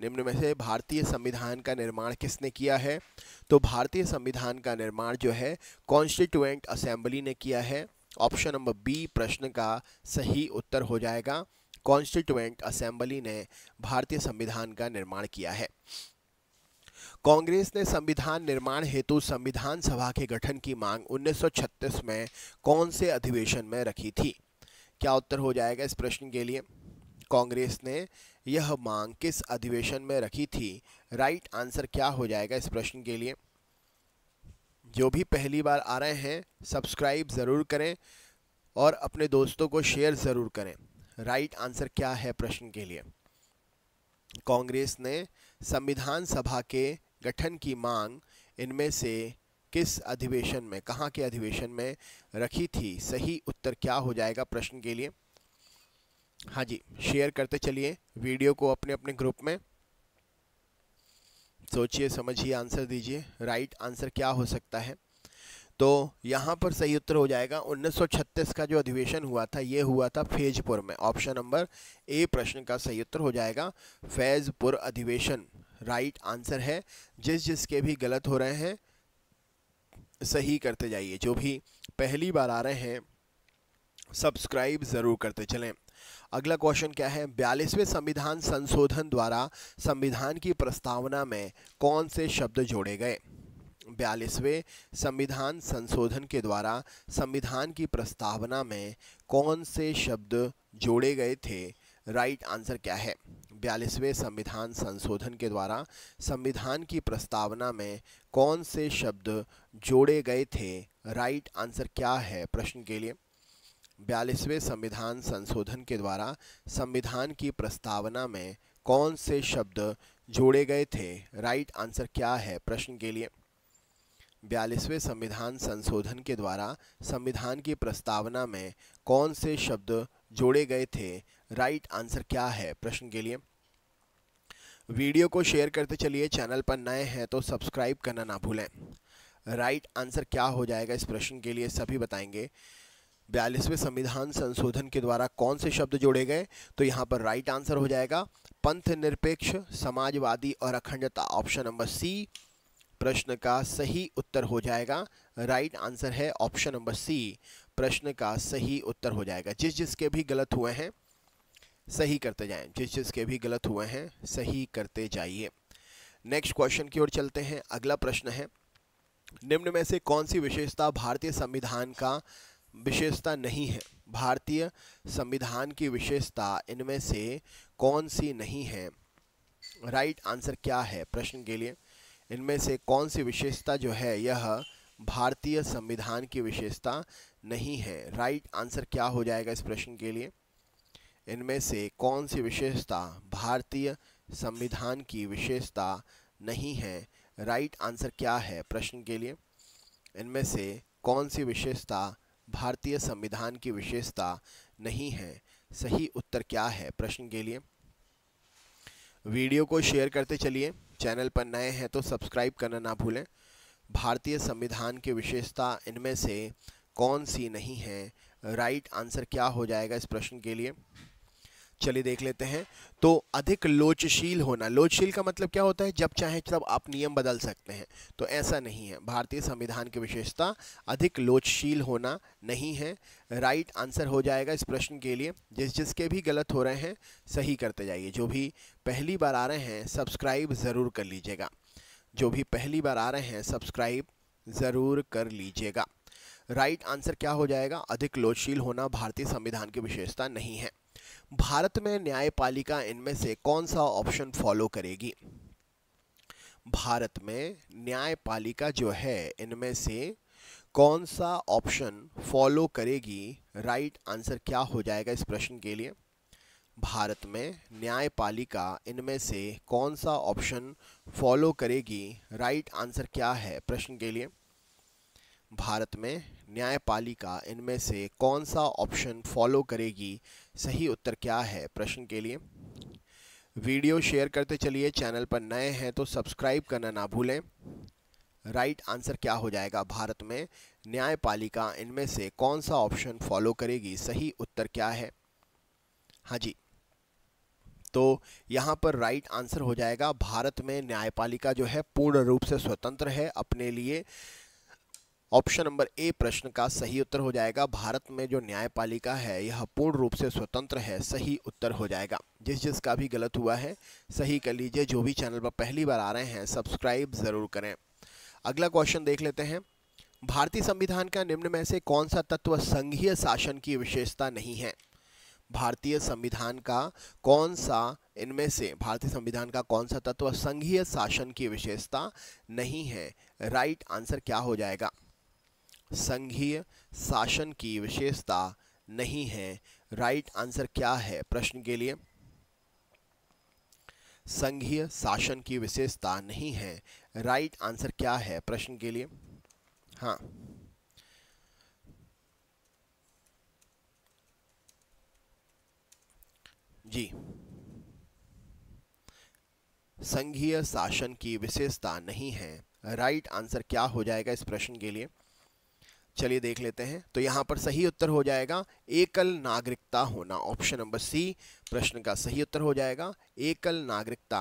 निम्न में से भारतीय संविधान का निर्माण किसने किया है तो भारतीय संविधान का निर्माण जो है कॉन्स्टिट्यूएंट असेंबली ने किया है ऑप्शन नंबर बी प्रश्न का सही उत्तर हो जाएगा कॉन्स्टिट्यूएंट असेंबली ने भारतीय संविधान का निर्माण किया है कांग्रेस ने संविधान निर्माण हेतु संविधान सभा के गठन की मांग 1936 में कौन से अधिवेशन में रखी थी क्या उत्तर हो जाएगा इस प्रश्न के लिए कांग्रेस ने यह मांग किस अधिवेशन में रखी थी राइट आंसर क्या हो जाएगा इस प्रश्न के लिए जो भी पहली बार आ रहे हैं सब्सक्राइब ज़रूर करें और अपने दोस्तों को शेयर ज़रूर करें राइट आंसर क्या है प्रश्न के लिए कांग्रेस ने संविधान सभा के गठन की मांग इनमें से किस अधिवेशन में कहाँ के अधिवेशन में रखी थी सही उत्तर क्या हो जाएगा प्रश्न के लिए हाँ जी शेयर करते चलिए वीडियो को अपने अपने ग्रुप में सोचिए समझिए आंसर दीजिए राइट आंसर क्या हो सकता है तो यहाँ पर सही उत्तर हो जाएगा 1936 का जो अधिवेशन हुआ था ये हुआ था फैजपुर में ऑप्शन नंबर ए प्रश्न का सही उत्तर हो जाएगा फैजपुर अधिवेशन राइट आंसर है जिस जिसके भी गलत हो रहे हैं सही करते जाइए जो भी पहली बार आ रहे हैं सब्सक्राइब ज़रूर करते चलें अगला क्वेश्चन क्या है बयालीसवें संविधान संशोधन द्वारा संविधान की प्रस्तावना में कौन से शब्द जोड़े गए बयालीसवें संविधान संशोधन के द्वारा संविधान की प्रस्तावना में कौन से शब्द जोड़े गए थे राइट आंसर क्या है बयालीसवें संविधान संशोधन के द्वारा संविधान की प्रस्तावना में कौन से शब्द जोड़े गए थे राइट आंसर क्या है प्रश्न के लिए बयालीसवें संविधान संशोधन के द्वारा संविधान की प्रस्तावना में कौन से शब्द जोड़े गए थे राइट आंसर क्या है प्रश्न के लिए बयालीसवें संविधान संशोधन के द्वारा संविधान की प्रस्तावना में कौन से शब्द जोड़े गए थे राइट आंसर क्या है प्रश्न के लिए वीडियो को शेयर करते चलिए चैनल पर नए हैं तो सब्सक्राइब करना ना भूलें राइट आंसर क्या हो जाएगा इस प्रश्न के लिए सभी बताएंगे बयालीसवें संविधान संशोधन के द्वारा कौन से शब्द जोड़े गए तो यहाँ पर राइट आंसर हो जाएगा पंथ निरपेक्ष समाजवादी और अखंडता ऑप्शन नंबर सी प्रश्न का सही उत्तर हो जाएगा राइट आंसर है ऑप्शन नंबर सी प्रश्न का सही उत्तर हो जाएगा जिस जिसके भी गलत हुए हैं सही करते जाएं जिस जिस के भी गलत हुए हैं सही करते जाइए नेक्स्ट क्वेश्चन की ओर चलते हैं अगला प्रश्न है निम्न में से कौन सी विशेषता भारतीय संविधान का विशेषता नहीं है भारतीय संविधान की विशेषता इनमें से कौन सी नहीं है राइट right आंसर क्या है प्रश्न के लिए इनमें से कौन सी विशेषता जो है यह भारतीय संविधान की विशेषता नहीं है राइट right आंसर क्या हो जाएगा इस प्रश्न के लिए इनमें से कौन सी विशेषता भारतीय संविधान की विशेषता नहीं है राइट right आंसर क्या है प्रश्न के लिए इनमें से कौन सी विशेषता भारतीय संविधान की विशेषता नहीं है सही उत्तर क्या है प्रश्न के लिए वीडियो को शेयर करते चलिए चैनल पर नए हैं तो सब्सक्राइब करना ना भूलें भारतीय संविधान की विशेषता इनमें से कौन सी नहीं है राइट आंसर क्या हो जाएगा इस प्रश्न के लिए चलिए देख लेते हैं तो अधिक लोचशील होना लोचशील का मतलब क्या होता है जब चाहे तब आप नियम बदल सकते हैं तो ऐसा नहीं है भारतीय संविधान की विशेषता अधिक लोचशील होना नहीं है राइट आंसर हो जाएगा इस प्रश्न के लिए जिस जिसके भी गलत हो रहे हैं सही करते जाइए जो भी पहली बार आ रहे हैं सब्सक्राइब ज़रूर कर लीजिएगा जो भी पहली बार आ रहे हैं सब्सक्राइब ज़रूर कर लीजिएगा राइट आंसर क्या हो जाएगा अधिक लोचशील होना भारतीय संविधान की विशेषता नहीं है भारत में न्यायपालिका इनमें से कौन सा ऑप्शन फॉलो करेगी भारत में न्यायपालिका जो है इनमें से कौन सा ऑप्शन फॉलो करेगी राइट right आंसर क्या हो जाएगा इस प्रश्न के लिए भारत में न्यायपालिका इनमें से कौन सा ऑप्शन फॉलो करेगी राइट right आंसर क्या है प्रश्न के लिए भारत में न्यायपालिका इनमें से कौन सा ऑप्शन फॉलो करेगी सही उत्तर क्या है प्रश्न के लिए वीडियो शेयर करते चलिए चैनल पर नए हैं तो सब्सक्राइब करना ना भूलें राइट आंसर क्या हो जाएगा भारत में न्यायपालिका इनमें से कौन सा ऑप्शन फॉलो करेगी सही उत्तर क्या है हाँ जी तो यहाँ पर राइट आंसर हो जाएगा भारत में न्यायपालिका जो है पूर्ण रूप से स्वतंत्र है अपने लिए ऑप्शन नंबर ए प्रश्न का सही उत्तर हो जाएगा भारत में जो न्यायपालिका है यह पूर्ण रूप से स्वतंत्र है सही उत्तर हो जाएगा जिस जिस का भी गलत हुआ है सही कर लीजिए जो भी चैनल पर पहली बार आ रहे हैं सब्सक्राइब ज़रूर करें अगला क्वेश्चन देख लेते हैं भारतीय संविधान का निम्न में से कौन सा तत्व संघीय शासन की विशेषता नहीं है भारतीय संविधान का कौन सा इनमें से भारतीय संविधान का कौन सा तत्व संघीय शासन की विशेषता नहीं है राइट आंसर क्या हो जाएगा संघीय शासन की विशेषता नहीं है राइट आंसर क्या है प्रश्न के लिए संघीय शासन की विशेषता नहीं है राइट आंसर क्या है प्रश्न के लिए हाँ जी संघीय शासन की विशेषता नहीं है राइट आंसर क्या हो जाएगा इस प्रश्न के लिए चलिए देख लेते हैं तो यहाँ पर सही उत्तर हो जाएगा एकल नागरिकता होना ऑप्शन नंबर सी प्रश्न का सही उत्तर हो जाएगा एकल नागरिकता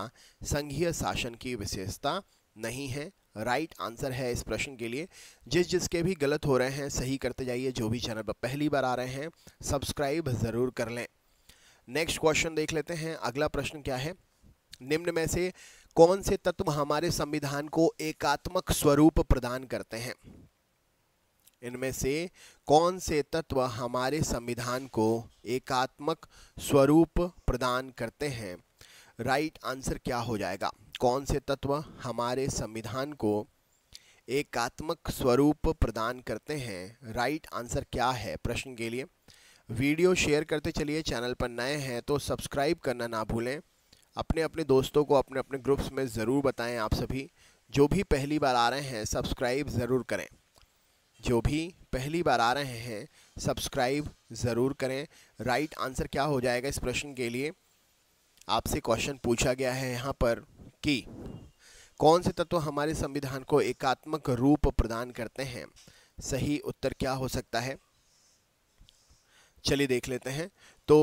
संघीय शासन की विशेषता नहीं है राइट right आंसर है इस प्रश्न के लिए जिस जिसके भी गलत हो रहे हैं सही करते जाइए जो भी चैनल पर पहली बार आ रहे हैं सब्सक्राइब ज़रूर कर लें नेक्स्ट क्वेश्चन देख लेते हैं अगला प्रश्न क्या है निम्न में से कौन से तत्व हमारे संविधान को एकात्मक स्वरूप प्रदान करते हैं इनमें से कौन से तत्व हमारे संविधान को एकात्मक स्वरूप प्रदान करते हैं राइट right आंसर क्या हो जाएगा कौन से तत्व हमारे संविधान को एकात्मक स्वरूप प्रदान करते हैं राइट right आंसर क्या है प्रश्न के लिए वीडियो शेयर करते चलिए चैनल पर नए हैं तो सब्सक्राइब करना ना भूलें अपने अपने दोस्तों को अपने अपने ग्रुप्स में ज़रूर बताएं आप सभी जो भी पहली बार आ रहे हैं सब्सक्राइब ज़रूर करें जो भी पहली बार आ रहे हैं सब्सक्राइब ज़रूर करें राइट आंसर क्या हो जाएगा इस प्रश्न के लिए आपसे क्वेश्चन पूछा गया है यहाँ पर कि कौन से तत्व हमारे संविधान को एकात्मक रूप प्रदान करते हैं सही उत्तर क्या हो सकता है चलिए देख लेते हैं तो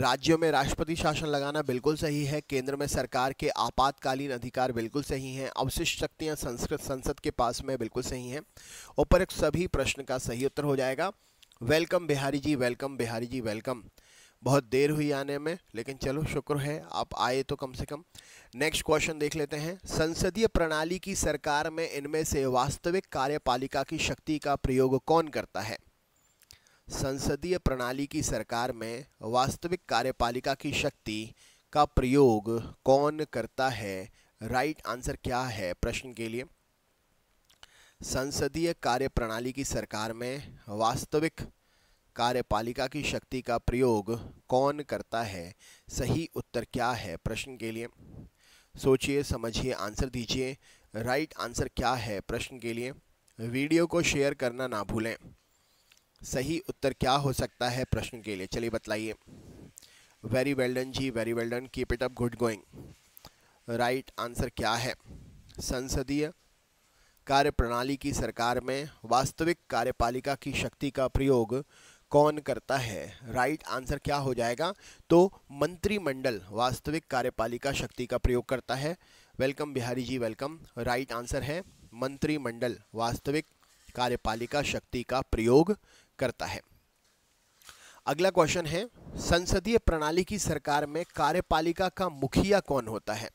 राज्यों में राष्ट्रपति शासन लगाना बिल्कुल सही है केंद्र में सरकार के आपातकालीन अधिकार बिल्कुल सही हैं अवशिष्ट शक्तियां संस्कृत संसद के पास में बिल्कुल सही हैं एक सभी प्रश्न का सही उत्तर हो जाएगा welcome Bihari ji welcome Bihari ji welcome बहुत देर हुई आने में लेकिन चलो शुक्र है आप आए तो कम से कम नेक्स्ट क्वेश्चन देख लेते हैं संसदीय प्रणाली की सरकार में इनमें से वास्तविक कार्यपालिका की शक्ति का प्रयोग कौन करता है संसदीय प्रणाली की सरकार में वास्तविक कार्यपालिका की शक्ति का प्रयोग कौन करता है राइट आंसर क्या है प्रश्न के लिए संसदीय कार्य प्रणाली की सरकार में वास्तविक कार्यपालिका की शक्ति का प्रयोग कौन करता है सही उत्तर क्या है प्रश्न के लिए सोचिए समझिए आंसर दीजिए राइट आंसर क्या है प्रश्न के लिए वीडियो को शेयर करना ना भूलें सही उत्तर क्या हो सकता है प्रश्न के लिए चलिए बतलाइए वेरी वेल डन जी very well done keep it up good going right answer क्या है संसदीय कार्य प्रणाली की सरकार में वास्तविक कार्यपालिका की शक्ति का प्रयोग कौन करता है राइट right आंसर क्या हो जाएगा तो मंत्रिमंडल वास्तविक कार्यपालिका शक्ति का प्रयोग करता है welcome Bihari ji welcome right right answer है मंत्रिमंडल वास्तविक कार्यपालिका शक्ति का प्रयोग करता है अगला क्वेश्चन है संसदीय प्रणाली की सरकार में कार्यपालिका का मुखिया कौन होता है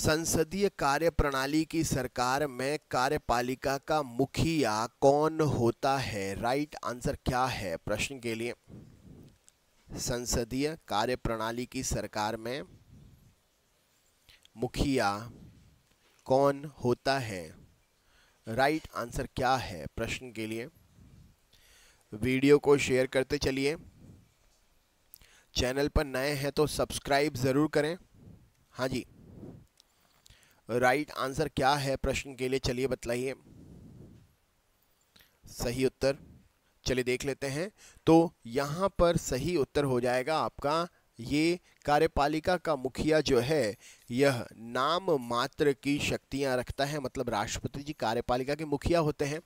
संसदीय कार्य प्रणाली की सरकार में कार्यपालिका का मुखिया कौन होता है राइट आंसर क्या है प्रश्न के लिए संसदीय कार्य प्रणाली की सरकार में मुखिया कौन होता है राइट आंसर क्या है प्रश्न के लिए वीडियो को शेयर करते चलिए चैनल पर नए हैं तो सब्सक्राइब ज़रूर करें हाँ जी राइट आंसर क्या है प्रश्न के लिए चलिए बतलाइए सही उत्तर चलिए देख लेते हैं तो यहाँ पर सही उत्तर हो जाएगा आपका ये कार्यपालिका का मुखिया जो है यह नाम मात्र की शक्तियां रखता है मतलब राष्ट्रपति जी कार्यपालिका के मुखिया होते हैं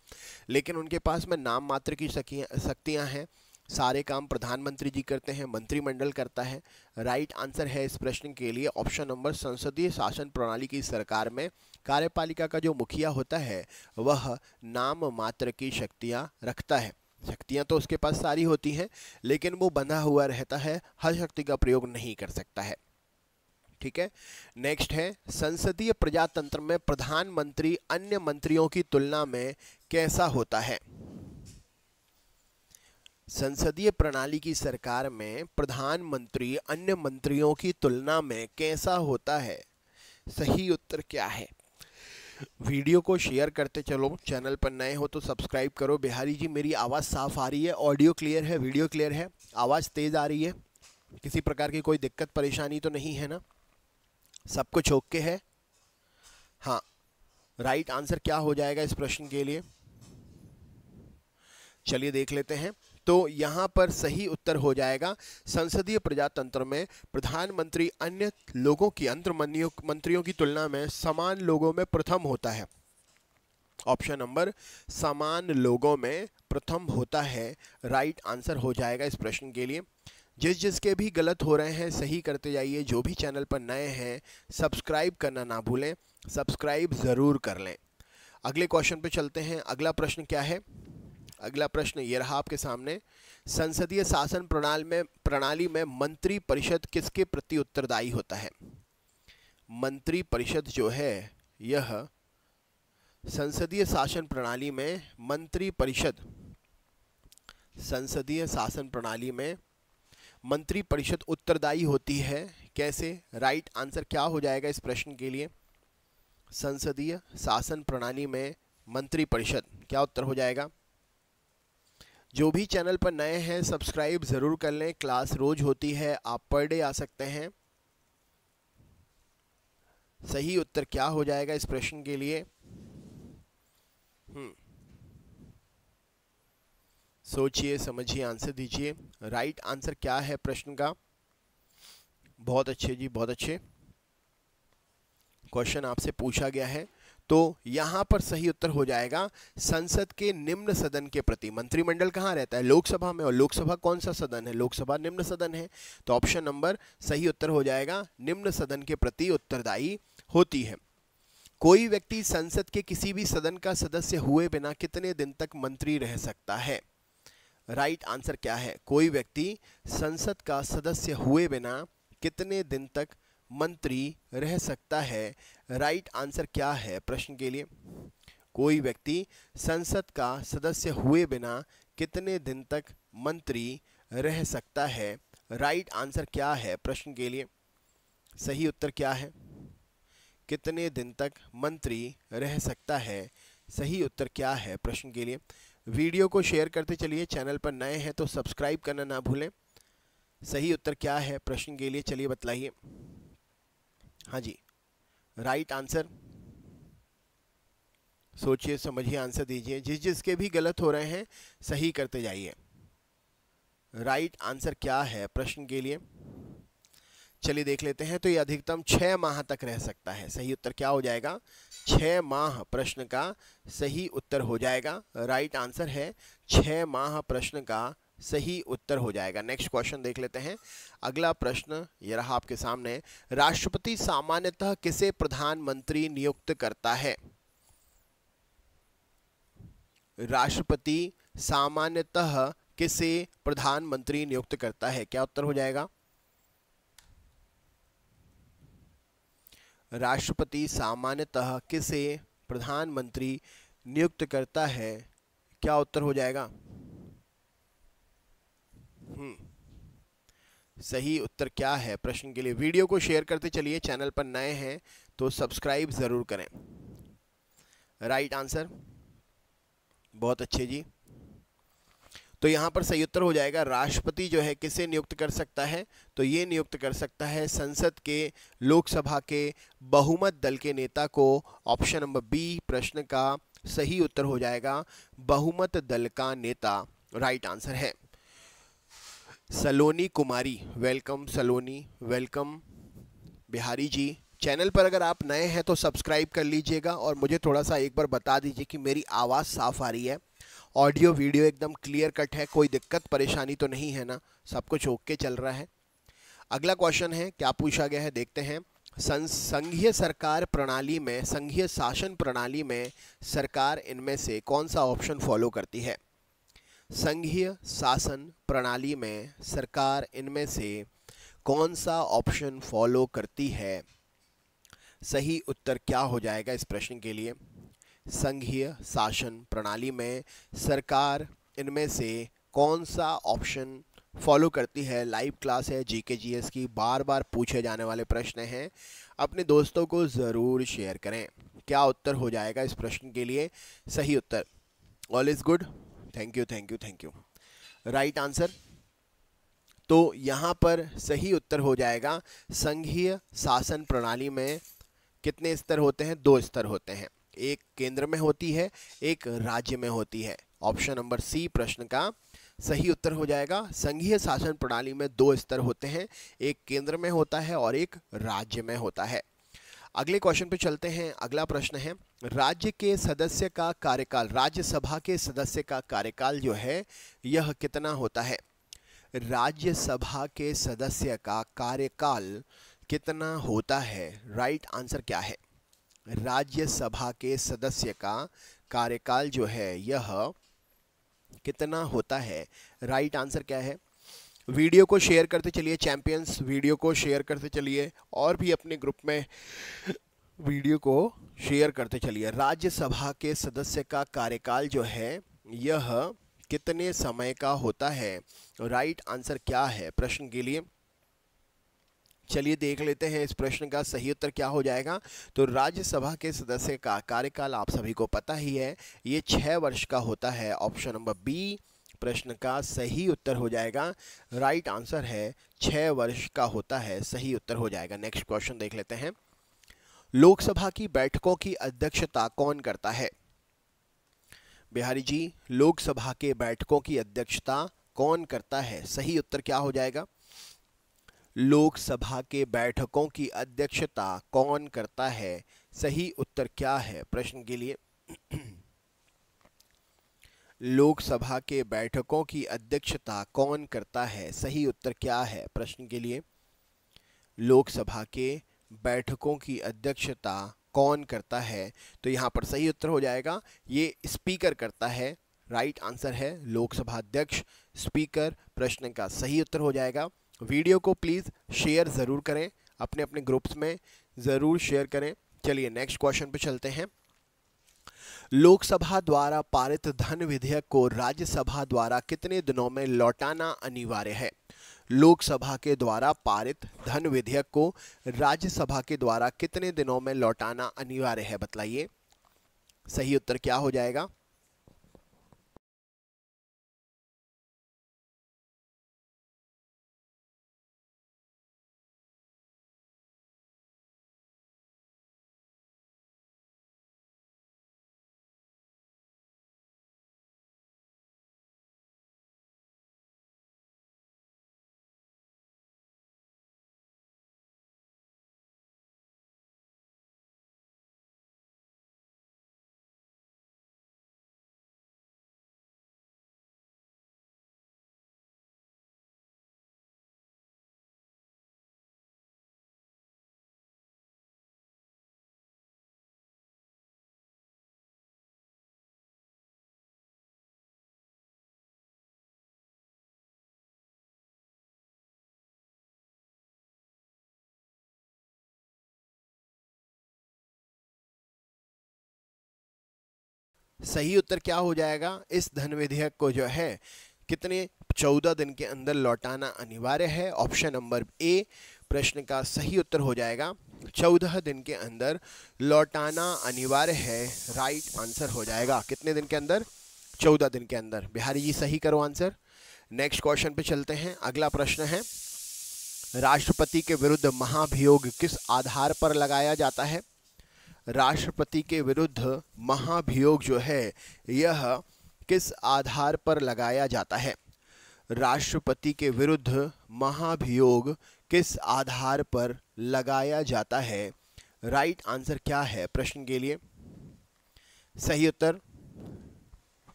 लेकिन उनके पास में नाम मात्र की शक्तियां हैं सारे काम प्रधानमंत्री जी करते हैं मंत्रिमंडल करता है राइट आंसर है इस प्रश्न के लिए ऑप्शन नंबर संसदीय शासन प्रणाली की सरकार में कार्यपालिका का जो मुखिया होता है वह नाम मात्र की शक्तियाँ रखता है शक्तियाँ तो उसके पास सारी होती हैं लेकिन वो बंधा हुआ रहता है हर शक्ति का प्रयोग नहीं कर सकता है ठीक है नेक्स्ट है संसदीय प्रजातंत्र में प्रधानमंत्री अन्य मंत्रियों की तुलना में कैसा होता है संसदीय प्रणाली की सरकार में प्रधानमंत्री अन्य मंत्रियों की तुलना में कैसा होता है सही उत्तर क्या है वीडियो को शेयर करते चलो चैनल पर नए हो तो सब्सक्राइब करो बिहारी जी मेरी आवाज़ साफ़ आ रही है ऑडियो क्लियर है वीडियो क्लियर है आवाज़ तेज़ आ रही है किसी प्रकार की कोई दिक्कत परेशानी तो नहीं है ना सब कुछ ओके है हाँ राइट आंसर क्या हो जाएगा इस प्रश्न के लिए चलिए देख लेते हैं तो यहाँ पर सही उत्तर हो जाएगा संसदीय प्रजातंत्र में प्रधानमंत्री अन्य लोगों की अंतर मंत्रियों की तुलना में समान लोगों में प्रथम होता है ऑप्शन नंबर समान लोगों में प्रथम होता है राइट आंसर हो जाएगा इस प्रश्न के लिए जिस जिसके भी गलत हो रहे हैं सही करते जाइए जो भी चैनल पर नए हैं सब्सक्राइब करना ना भूलें सब्सक्राइब ज़रूर कर लें अगले क्वेश्चन पे चलते हैं अगला प्रश्न क्या है अगला प्रश्न ये रहा आपके सामने संसदीय शासन प्रणाली में प्रणाली में मंत्री परिषद किसके प्रति उत्तरदायी होता है मंत्री परिषद जो है यह संसदीय शासन प्रणाली में मंत्री परिषद संसदीय शासन प्रणाली में मंत्री परिषद उत्तरदायी होती है कैसे राइट आंसर क्या हो जाएगा इस प्रश्न के लिए संसदीय शासन प्रणाली में मंत्री परिषद क्या उत्तर हो जाएगा जो भी चैनल पर नए हैं सब्सक्राइब ज़रूर कर लें क्लास रोज़ होती है आप पर डे आ सकते हैं सही उत्तर क्या हो जाएगा इस प्रश्न के लिए हम्म सोचिए समझिए आंसर दीजिए राइट आंसर क्या है प्रश्न का बहुत अच्छे जी बहुत अच्छे क्वेश्चन आपसे पूछा गया है तो यहाँ पर सही उत्तर हो जाएगा संसद के निम्न सदन के प्रति मंत्रिमंडल कहाँ रहता है लोकसभा में और लोकसभा कौन सा सदन है लोकसभा निम्न सदन है तो ऑप्शन नंबर सही उत्तर हो जाएगा निम्न सदन के प्रति उत्तरदायी होती है कोई व्यक्ति संसद के किसी भी सदन का सदस्य हुए बिना कितने दिन तक मंत्री रह सकता है राइट right आंसर क्या है कोई व्यक्ति संसद का सदस्य हुए बिना कितने दिन तक मंत्री रह सकता है राइट आंसर क्या है प्रश्न के लिए कोई व्यक्ति संसद का सदस्य हुए बिना कितने दिन तक मंत्री रह सकता है राइट आंसर क्या है प्रश्न के लिए सही उत्तर क्या है कितने दिन तक मंत्री रह सकता है सही उत्तर क्या है प्रश्न के लिए वीडियो को शेयर करते चलिए चैनल पर नए हैं तो सब्सक्राइब करना ना भूलें सही उत्तर क्या है प्रश्न के लिए चलिए बतलाइए हाँ जी राइट आंसर सोचिए समझिए आंसर दीजिए जिस जिसके भी गलत हो रहे हैं सही करते जाइए राइट आंसर क्या है प्रश्न के लिए चलिए देख लेते हैं तो ये अधिकतम छः माह तक रह सकता है सही उत्तर क्या हो जाएगा छः माह प्रश्न का सही उत्तर हो जाएगा राइट आंसर है छः माह प्रश्न का सही उत्तर हो जाएगा नेक्स्ट क्वेश्चन देख लेते हैं अगला प्रश्न ये रहा आपके सामने राष्ट्रपति सामान्यतः किसे प्रधानमंत्री नियुक्त करता है राष्ट्रपति सामान्यतः किसे प्रधानमंत्री नियुक्त करता है क्या उत्तर हो जाएगा राष्ट्रपति सामान्यतः किसे प्रधानमंत्री नियुक्त करता है क्या उत्तर हो जाएगा हम्म। सही उत्तर क्या है प्रश्न के लिए वीडियो को शेयर करते चलिए चैनल पर नए हैं तो सब्सक्राइब ज़रूर करें राइट आंसर बहुत अच्छे जी तो यहाँ पर सही उत्तर हो जाएगा राष्ट्रपति जो है किसे नियुक्त कर सकता है तो ये नियुक्त कर सकता है संसद के लोकसभा के बहुमत दल के नेता को ऑप्शन नंबर बी प्रश्न का सही उत्तर हो जाएगा बहुमत दल का नेता राइट आंसर है Saloni Kumari welcome Saloni welcome Bihari ji channel पर अगर आप नए हैं तो सब्सक्राइब कर लीजिएगा और मुझे थोड़ा सा एक बार बता दीजिए कि मेरी आवाज़ साफ़ आ रही है ऑडियो वीडियो एकदम क्लियर कट है कोई दिक्कत परेशानी तो नहीं है ना सब कुछ ओके चल रहा है अगला क्वेश्चन है क्या पूछा गया है देखते हैं संघीय सरकार प्रणाली में संघीय शासन प्रणाली में सरकार इनमें से कौन सा ऑप्शन फॉलो करती है संघीय शासन प्रणाली में सरकार इनमें से कौन सा ऑप्शन फॉलो करती है सही उत्तर क्या हो जाएगा इस प्रश्न के लिए संघीय शासन प्रणाली में सरकार इनमें से कौन सा ऑप्शन फॉलो करती है लाइव क्लास है जीके जीएस की बार बार पूछे जाने वाले प्रश्न हैं अपने दोस्तों को ज़रूर शेयर करें क्या उत्तर हो जाएगा इस प्रश्न के लिए सही उत्तर all is good thank you thank you thank you right answer तो यहाँ पर सही उत्तर हो जाएगा संघीय शासन प्रणाली में कितने स्तर होते हैं दो स्तर होते हैं एक केंद्र में होती है एक राज्य में होती है ऑप्शन नंबर सी प्रश्न का सही उत्तर हो जाएगा संघीय शासन प्रणाली में दो स्तर होते हैं एक केंद्र में होता है और एक राज्य में होता है अगले क्वेश्चन पे चलते हैं अगला प्रश्न है राज्य के सदस्य का कार्यकाल राज्यसभा के सदस्य का कार्यकाल जो है यह कितना होता है राज्यसभा के सदस्य का कार्यकाल कितना होता है राइट आंसर क्या है राज्यसभा के सदस्य का कार्यकाल जो है यह कितना होता है राइट आंसर क्या है वीडियो को शेयर करते चलिए चैंपियंस वीडियो को शेयर करते चलिए और भी अपने ग्रुप में वीडियो को शेयर करते चलिए राज्यसभा के सदस्य का कार्यकाल जो है यह कितने समय का होता है राइट आंसर क्या है प्रश्न के लिए चलिए देख लेते हैं इस प्रश्न का सही उत्तर क्या हो जाएगा तो राज्यसभा के सदस्य का कार्यकाल आप सभी को पता ही है ये छः वर्ष का होता है ऑप्शन नंबर बी प्रश्न का सही उत्तर हो जाएगा राइट आंसर है छः वर्ष का होता है सही उत्तर हो जाएगा नेक्स्ट क्वेश्चन देख लेते हैं लोकसभा की बैठकों की अध्यक्षता कौन करता है बिहारी जी लोकसभा के बैठकों की अध्यक्षता कौन करता है सही उत्तर क्या हो जाएगा लोकसभा के बैठकों की अध्यक्षता कौन करता है सही उत्तर क्या है प्रश्न के लिए लोकसभा के बैठकों की अध्यक्षता कौन करता है सही उत्तर क्या है प्रश्न के लिए लोकसभा के बैठकों की अध्यक्षता कौन करता है तो यहाँ पर सही उत्तर हो जाएगा ये स्पीकर करता है राइट आंसर है लोकसभा अध्यक्ष स्पीकर प्रश्न का सही उत्तर हो जाएगा वीडियो को प्लीज़ शेयर ज़रूर करें अपने अपने ग्रुप्स में ज़रूर शेयर करें चलिए नेक्स्ट क्वेश्चन पे चलते हैं लोकसभा द्वारा पारित धन विधेयक को राज्यसभा द्वारा कितने दिनों में लौटाना अनिवार्य है लोकसभा के द्वारा पारित धन विधेयक को राज्यसभा के द्वारा कितने दिनों में लौटाना अनिवार्य है बतलाइए सही उत्तर क्या हो जाएगा सही उत्तर क्या हो जाएगा इस धन विधेयक को जो है कितने चौदह दिन के अंदर लौटाना अनिवार्य है ऑप्शन नंबर ए प्रश्न का सही उत्तर हो जाएगा चौदह दिन के अंदर लौटाना अनिवार्य है राइट आंसर हो जाएगा कितने दिन के अंदर चौदह दिन के अंदर बिहारी जी सही करो आंसर नेक्स्ट क्वेश्चन पे चलते हैं अगला प्रश्न है राष्ट्रपति के विरुद्ध महाभियोग किस आधार पर लगाया जाता है राष्ट्रपति के विरुद्ध महाभियोग जो है यह किस आधार पर लगाया जाता है राष्ट्रपति के विरुद्ध महाभियोग किस आधार पर लगाया जाता है राइट right आंसर क्या है प्रश्न के लिए सही उत्तर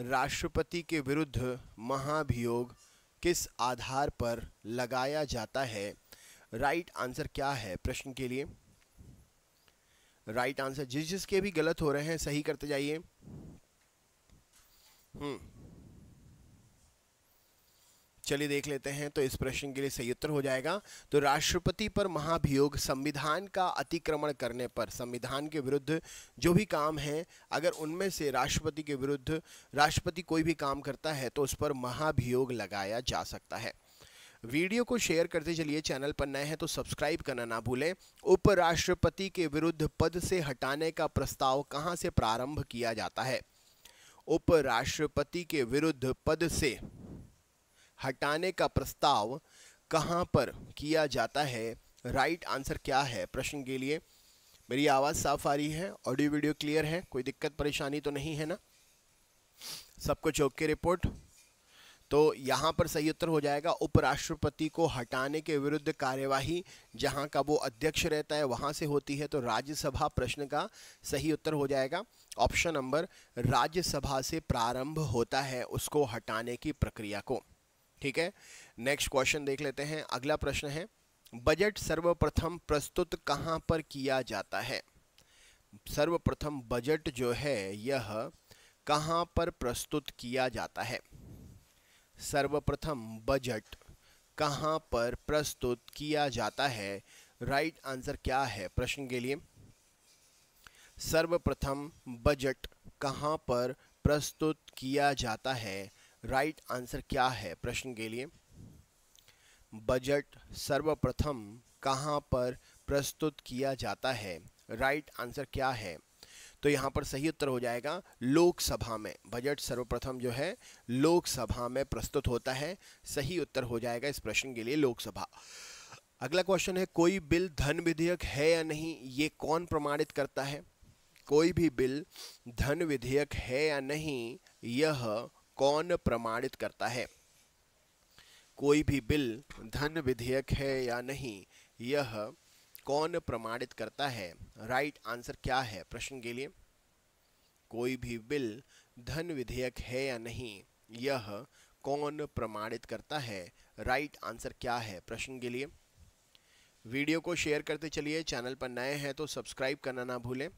राष्ट्रपति के विरुद्ध महाभियोग किस आधार पर लगाया जाता है राइट right आंसर क्या है प्रश्न के लिए राइट आंसर जिस जिसके भी गलत हो रहे हैं सही करते जाइए हम्म। चलिए देख लेते हैं तो इस प्रश्न के लिए सही उत्तर हो जाएगा तो राष्ट्रपति पर महाभियोग संविधान का अतिक्रमण करने पर संविधान के विरुद्ध जो भी काम है अगर उनमें से राष्ट्रपति के विरुद्ध राष्ट्रपति कोई भी काम करता है तो उस पर महाभियोग लगाया जा सकता है वीडियो को शेयर करते चलिए चैनल पर नए हैं तो सब्सक्राइब करना ना भूलें उपराष्ट्रपति के विरुद्ध पद से हटाने का प्रस्ताव कहां से प्रारंभ किया जाता है उपराष्ट्रपति के विरुद्ध पद से हटाने का प्रस्ताव कहां पर किया जाता है राइट आंसर क्या है प्रश्न के लिए मेरी आवाज़ साफ आ रही है ऑडियो वीडियो क्लियर है कोई दिक्कत परेशानी तो नहीं है ना सबको चौक की रिपोर्ट तो यहाँ पर सही उत्तर हो जाएगा उपराष्ट्रपति को हटाने के विरुद्ध कार्यवाही जहाँ का वो अध्यक्ष रहता है वहाँ से होती है तो राज्यसभा प्रश्न का सही उत्तर हो जाएगा ऑप्शन नंबर राज्यसभा से प्रारंभ होता है उसको हटाने की प्रक्रिया को ठीक है नेक्स्ट क्वेश्चन देख लेते हैं अगला प्रश्न है बजट सर्वप्रथम प्रस्तुत कहाँ पर किया जाता है सर्वप्रथम बजट जो है यह कहाँ पर प्रस्तुत किया जाता है सर्वप्रथम बजट कहाँ पर प्रस्तुत किया जाता है राइट right आंसर क्या है प्रश्न के लिए सर्वप्रथम बजट कहाँ पर प्रस्तुत किया जाता है राइट right आंसर क्या है प्रश्न के लिए बजट सर्वप्रथम कहाँ पर प्रस्तुत किया जाता है राइट right आंसर क्या है तो यहाँ पर सही उत्तर हो जाएगा लोकसभा में बजट सर्वप्रथम जो है लोकसभा में प्रस्तुत होता है सही उत्तर हो जाएगा इस प्रश्न के लिए लोकसभा अगला क्वेश्चन है कोई बिल धन विधेयक है या नहीं ये कौन प्रमाणित करता है कोई भी बिल धन विधेयक है या नहीं यह कौन प्रमाणित करता है कोई भी बिल धन विधेयक है या नहीं यह कौन प्रमाणित करता है राइट right आंसर क्या है प्रश्न के लिए कोई भी बिल धन विधेयक है या नहीं यह कौन प्रमाणित करता है राइट right आंसर क्या है प्रश्न के लिए वीडियो को शेयर करते चलिए चैनल पर नए हैं तो सब्सक्राइब करना ना भूलें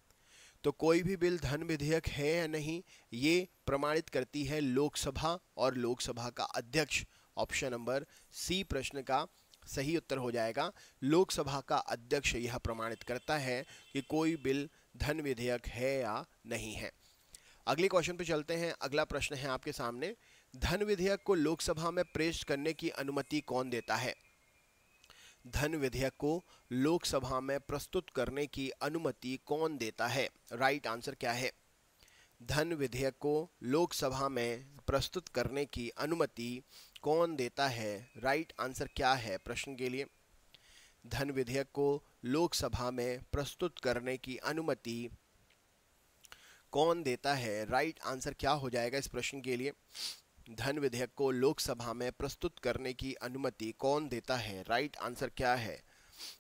तो कोई भी बिल धन विधेयक है या नहीं ये प्रमाणित करती है लोकसभा और लोकसभा का अध्यक्ष ऑप्शन नंबर सी प्रश्न का सही उत्तर हो जाएगा लोकसभा का अध्यक्ष यह प्रमाणित करता है कि कोई बिल धन विधेयक है या नहीं है अगले क्वेश्चन पे चलते हैं अगला प्रश्न है आपके सामने धन विधेयक को लोकसभा में पेश करने की अनुमति कौन देता है धन विधेयक को लोकसभा में प्रस्तुत करने की अनुमति कौन देता है राइट आंसर क्या है धन विधेयक को लोकसभा में प्रस्तुत करने की अनुमति कौन देता है राइट आंसर क्या है प्रश्न के लिए धन विधेयक को लोकसभा में प्रस्तुत करने की अनुमति कौन देता है राइट आंसर क्या हो जाएगा इस प्रश्न के लिए धन विधेयक को लोकसभा में प्रस्तुत करने की अनुमति कौन देता है राइट आंसर क्या है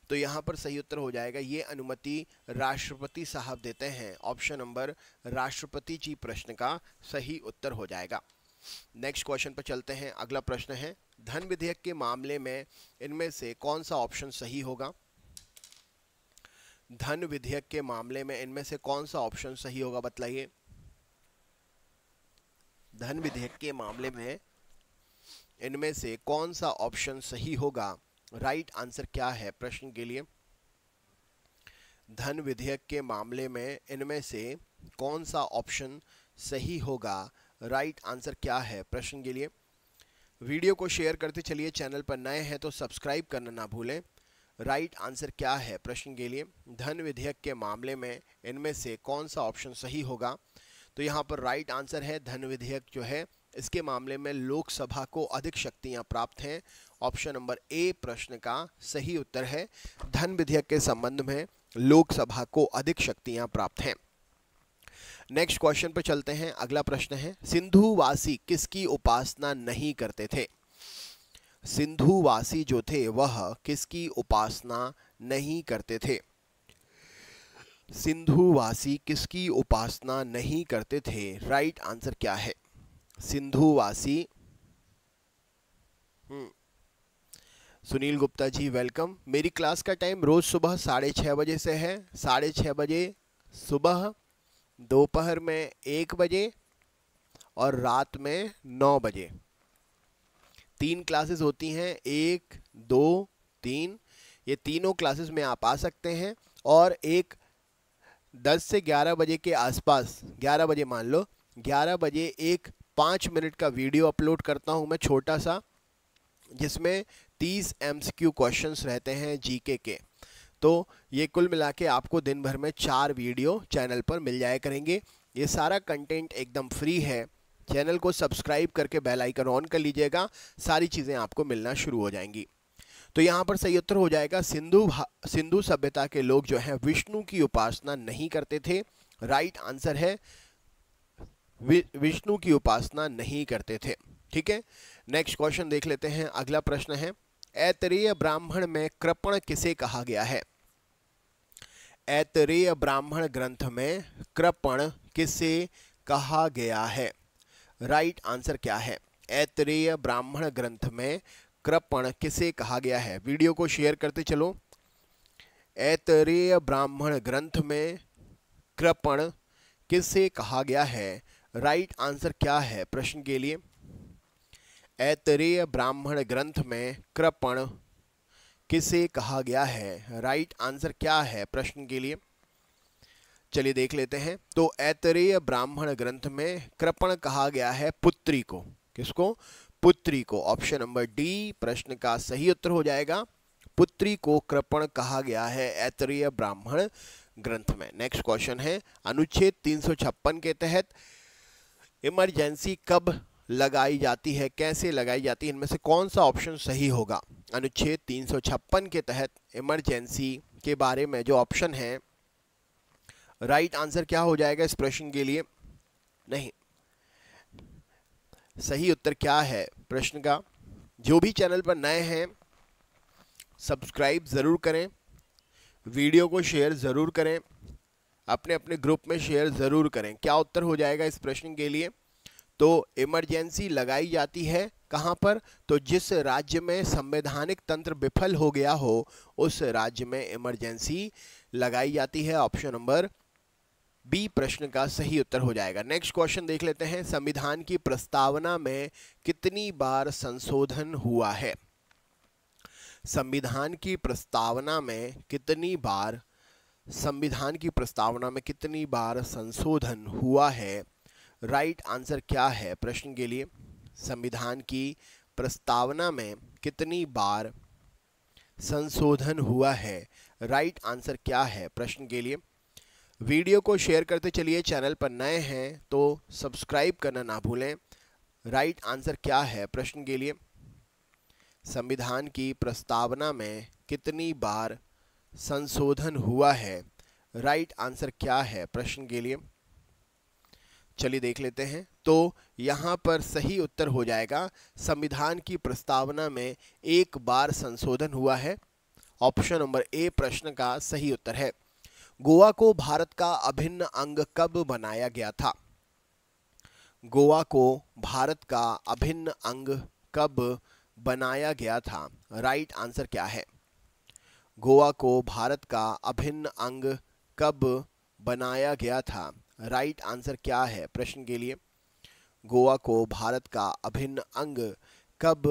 तो यहां पर सही उत्तर हो जाएगा ये अनुमति राष्ट्रपति साहब देते हैं ऑप्शन नंबर राष्ट्रपति जी प्रश्न का सही उत्तर हो जाएगा नेक्स्ट क्वेश्चन पर चलते हैं अगला प्रश्न है धन विधेयक के मामले में इनमें से कौन सा ऑप्शन सही होगा धन विधेयक के मामले में इनमें से कौन सा ऑप्शन सही होगा बतलाइए धन विधेयक के मामले में इनमें से कौन सा ऑप्शन सही होगा राइट right आंसर क्या है प्रश्न के लिए धन विधेयक के मामले में इनमें से कौन सा ऑप्शन सही होगा राइट आंसर क्या है प्रश्न के लिए वीडियो को शेयर करते चलिए चैनल पर नए हैं तो सब्सक्राइब करना ना भूलें राइट आंसर क्या है प्रश्न के लिए धन विधेयक के मामले में इनमें से कौन सा ऑप्शन सही होगा तो यहाँ पर राइट आंसर है धन विधेयक जो है इसके मामले में लोकसभा को अधिक शक्तियां प्राप्त हैं ऑप्शन नंबर ए प्रश्न का सही उत्तर है धन विधेयक के संबंध में लोकसभा को अधिक शक्तियां प्राप्त हैं नेक्स्ट क्वेश्चन पर चलते हैं अगला प्रश्न है सिंधुवासी किसकी उपासना नहीं करते थे सिंधुवासी जो थे वह किसकी उपासना नहीं करते थे सिंधुवासी किसकी उपासना नहीं करते थे राइट right आंसर क्या है सिंधुवासी हम्म। सुनील गुप्ता जी वेलकम मेरी क्लास का टाइम रोज़ सुबह साढ़े छह बजे से है साढ़े छह बजे सुबह दोपहर में एक बजे और रात में नौ बजे तीन क्लासेस होती हैं एक दो तीन ये तीनों क्लासेस में आप आ सकते हैं और एक दस से ग्यारह बजे के आसपास ग्यारह बजे मान लो ग्यारह बजे एक पाँच मिनट का वीडियो अपलोड करता हूँ मैं छोटा सा जिसमें तीस एम क्वेश्चंस रहते हैं जीके के तो ये कुल मिला के आपको दिन भर में चार वीडियो चैनल पर मिल जाया करेंगे ये सारा कंटेंट एकदम फ्री है चैनल को सब्सक्राइब करके बेल आइकन ऑन कर लीजिएगा सारी चीज़ें आपको मिलना शुरू हो जाएंगी तो यहाँ पर सही उत्तर हो जाएगा सिंधु सिंधु सभ्यता के लोग जो हैं विष्णु की उपासना नहीं करते थे राइट आंसर है विष्णु की उपासना नहीं करते थे ठीक है नेक्स्ट क्वेश्चन देख लेते हैं अगला प्रश्न है ऐतरेय ब्राह्मण में कृपण किसे कहा गया है ऐतरेय ब्राह्मण ग्रंथ में कृपण किसे कहा गया है राइट right आंसर क्या है ऐतरेय ब्राह्मण ग्रंथ में कृपण किसे कहा गया है वीडियो को शेयर करते चलो ऐतरेय ब्राह्मण ग्रंथ में कृपण किसे कहा गया है राइट right आंसर क्या है प्रश्न के लिए ऐतरेय ब्राह्मण ग्रंथ में कृपण किसे कहा गया है राइट आंसर क्या है प्रश्न के लिए चलिए देख लेते हैं तो ऐतरेय ब्राह्मण ग्रंथ में कृपण कहा गया है पुत्री को किसको पुत्री को ऑप्शन नंबर डी प्रश्न का सही उत्तर हो जाएगा पुत्री को कृपण कहा गया है ऐतरेय ब्राह्मण ग्रंथ में नेक्स्ट क्वेश्चन है अनुच्छेद 356 के तहत इमरजेंसी कब लगाई जाती है कैसे लगाई जाती है इनमें से कौन सा ऑप्शन सही होगा अनुच्छेद तीन सौ छप्पन के तहत इमरजेंसी के बारे में जो ऑप्शन है राइट आंसर क्या हो जाएगा इस प्रश्न के लिए नहीं सही उत्तर क्या है प्रश्न का जो भी चैनल पर नए हैं सब्सक्राइब ज़रूर करें वीडियो को शेयर ज़रूर करें अपने अपने ग्रुप में शेयर ज़रूर करें क्या उत्तर हो जाएगा इस प्रश्न के लिए तो इमरजेंसी लगाई जाती है कहाँ पर तो जिस राज्य में संवैधानिक तंत्र विफल हो गया हो उस राज्य में इमरजेंसी लगाई जाती है ऑप्शन नंबर बी प्रश्न का सही उत्तर हो जाएगा नेक्स्ट क्वेश्चन देख लेते हैं संविधान की प्रस्तावना में कितनी बार संशोधन हुआ है संविधान की प्रस्तावना में कितनी बार संविधान की प्रस्तावना में कितनी बार संशोधन हुआ है राइट right आंसर क्या है प्रश्न के लिए संविधान की प्रस्तावना में कितनी बार संशोधन हुआ है राइट आंसर क्या है प्रश्न के लिए वीडियो को शेयर करते चलिए चैनल पर नए हैं तो सब्सक्राइब करना ना भूलें राइट आंसर क्या है प्रश्न के लिए संविधान की प्रस्तावना में कितनी बार संशोधन हुआ है राइट आंसर क्या है प्रश्न के लिए चलिए देख लेते हैं तो यहाँ पर सही उत्तर हो जाएगा संविधान की प्रस्तावना में एक बार संशोधन हुआ है ऑप्शन नंबर ए प्रश्न का सही उत्तर है गोवा को भारत का अभिन्न अंग कब बनाया गया था गोवा को भारत का अभिन्न अंग कब बनाया गया था राइट आंसर क्या है गोवा को भारत का अभिन्न अंग कब बनाया गया था राइट आंसर क्या है प्रश्न के लिए गोवा को भारत का अभिन्न अंग कब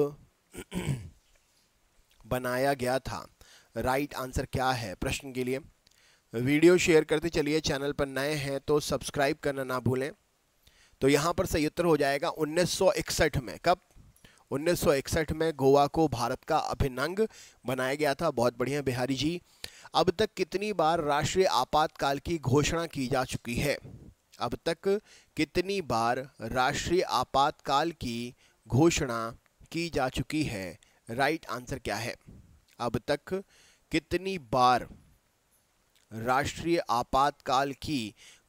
बनाया गया था राइट आंसर क्या है प्रश्न के लिए वीडियो शेयर करते चलिए चैनल पर नए हैं तो सब्सक्राइब करना ना भूलें तो यहाँ पर सही उत्तर हो जाएगा 1961 में कब 1961 में गोवा को भारत का अभिन्न अंग बनाया गया था बहुत बढ़िया बिहारी जी अब तक कितनी बार राष्ट्रीय आपातकाल की घोषणा की जा चुकी है अब तक कितनी बार राष्ट्रीय आपातकाल की घोषणा की जा चुकी है राइट आंसर क्या है अब तक कितनी बार राष्ट्रीय आपातकाल की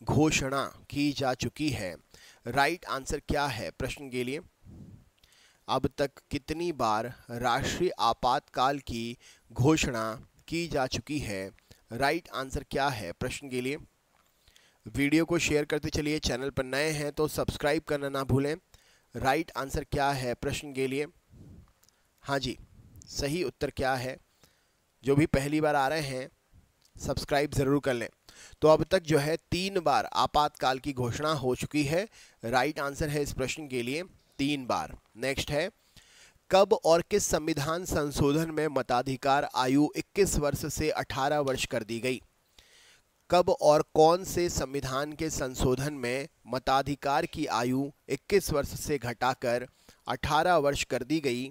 घोषणा की जा चुकी है राइट आंसर क्या है प्रश्न के लिए अब तक कितनी बार राष्ट्रीय आपातकाल की घोषणा की जा चुकी है राइट आंसर क्या है प्रश्न के लिए वीडियो को शेयर करते चलिए चैनल पर नए हैं तो सब्सक्राइब करना ना भूलें राइट आंसर क्या है प्रश्न के लिए हाँ जी सही उत्तर क्या है जो भी पहली बार आ रहे हैं सब्सक्राइब ज़रूर कर लें तो अब तक जो है तीन बार आपातकाल की घोषणा हो चुकी है राइट आंसर है इस प्रश्न के लिए तीन बार नेक्स्ट है कब और किस संविधान संशोधन में मताधिकार आयु 21 वर्ष से 18 वर्ष कर दी गई कब और कौन से संविधान के संशोधन में मताधिकार की आयु 21 वर्ष से घटाकर 18 वर्ष कर दी गई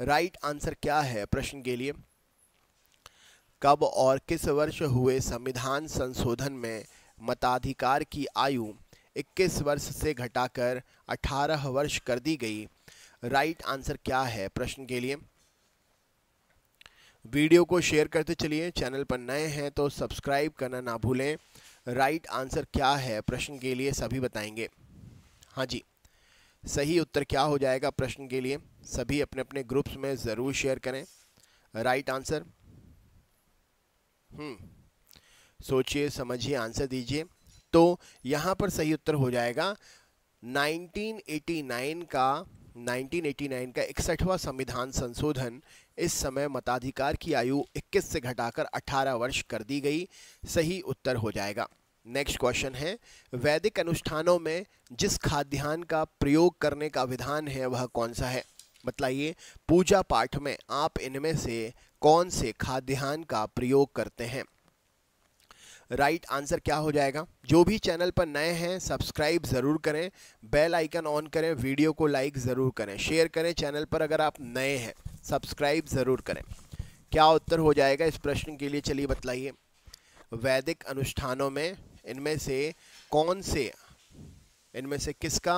राइट आंसर क्या है प्रश्न के लिए कब और किस वर्ष हुए संविधान संशोधन में मताधिकार की आयु 21 वर्ष से घटाकर 18 वर्ष कर दी गई राइट आंसर क्या है प्रश्न के लिए वीडियो को शेयर करते चलिए चैनल पर नए हैं तो सब्सक्राइब करना ना भूलें राइट आंसर क्या है प्रश्न के लिए सभी बताएंगे हाँ जी सही उत्तर क्या हो जाएगा प्रश्न के लिए सभी अपने अपने ग्रुप्स में ज़रूर शेयर करें राइट आंसर हम्म सोचिए समझिए आंसर दीजिए तो यहाँ पर सही उत्तर हो जाएगा 1989 का 1989 का इकसठवा संविधान संशोधन इस समय मताधिकार की आयु 21 से घटाकर 18 वर्ष कर दी गई सही उत्तर हो जाएगा नेक्स्ट क्वेश्चन है वैदिक अनुष्ठानों में जिस खाद्यान्न का प्रयोग करने का विधान है वह कौन सा है बतलाइए पूजा पाठ में आप इनमें से कौन से खाद्यान्न का प्रयोग करते हैं राइट right आंसर क्या हो जाएगा जो भी चैनल पर नए हैं सब्सक्राइब ज़रूर करें बेल आइकन ऑन करें वीडियो को लाइक ज़रूर करें शेयर करें चैनल पर अगर आप नए हैं सब्सक्राइब ज़रूर करें क्या उत्तर हो जाएगा इस प्रश्न के लिए चलिए बतलाइए वैदिक अनुष्ठानों में इनमें से कौन से इनमें से किसका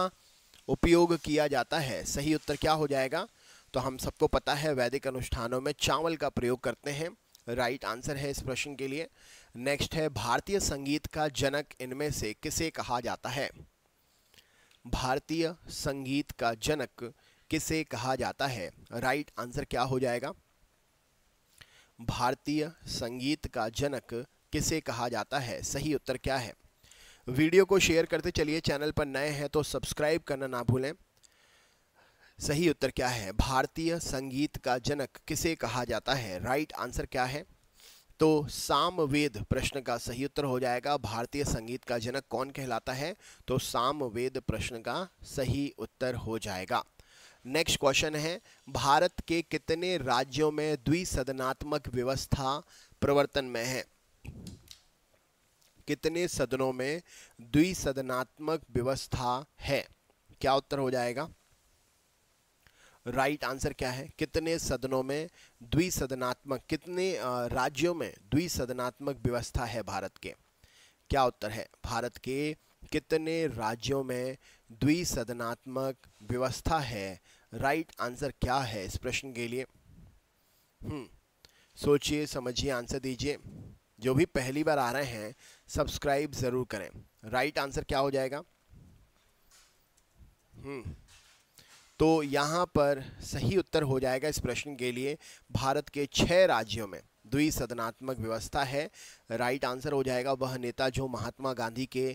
उपयोग किया जाता है सही उत्तर क्या हो जाएगा तो हम सबको पता है वैदिक अनुष्ठानों में चावल का प्रयोग करते हैं राइट right आंसर है इस प्रश्न के लिए नेक्स्ट है भारतीय संगीत का जनक इनमें से किसे कहा जाता है भारतीय संगीत का जनक किसे कहा जाता है राइट right आंसर क्या हो जाएगा भारतीय संगीत का जनक किसे कहा जाता है सही उत्तर क्या है वीडियो को शेयर करते चलिए चैनल पर नए हैं तो सब्सक्राइब करना ना भूलें सही उत्तर क्या है भारतीय संगीत का जनक किसे कहा जाता है राइट right आंसर क्या है तो सामवेद प्रश्न का सही उत्तर हो जाएगा भारतीय संगीत का जनक कौन कहलाता है तो सामवेद प्रश्न का सही उत्तर हो जाएगा नेक्स्ट क्वेश्चन है भारत के कितने राज्यों में द्विसदनात्मक व्यवस्था प्रवर्तन में है कितने सदनों में द्विसदनात्मक व्यवस्था है क्या उत्तर हो जाएगा राइट आंसर क्या है कितने सदनों में द्विसदनात्मक कितने राज्यों में द्विसदनात्मक व्यवस्था है भारत के क्या उत्तर है भारत के कितने राज्यों में द्विसदनात्मक व्यवस्था है राइट आंसर क्या है इस प्रश्न के लिए हम्म, सोचिए समझिए आंसर दीजिए जो भी पहली बार आ रहे हैं सब्सक्राइब ज़रूर करें राइट आंसर क्या हो जाएगा हम्म तो यहाँ पर सही उत्तर हो जाएगा इस प्रश्न के लिए भारत के छः राज्यों में द्विसदनात्मक व्यवस्था है राइट आंसर हो जाएगा वह नेता जो महात्मा गांधी के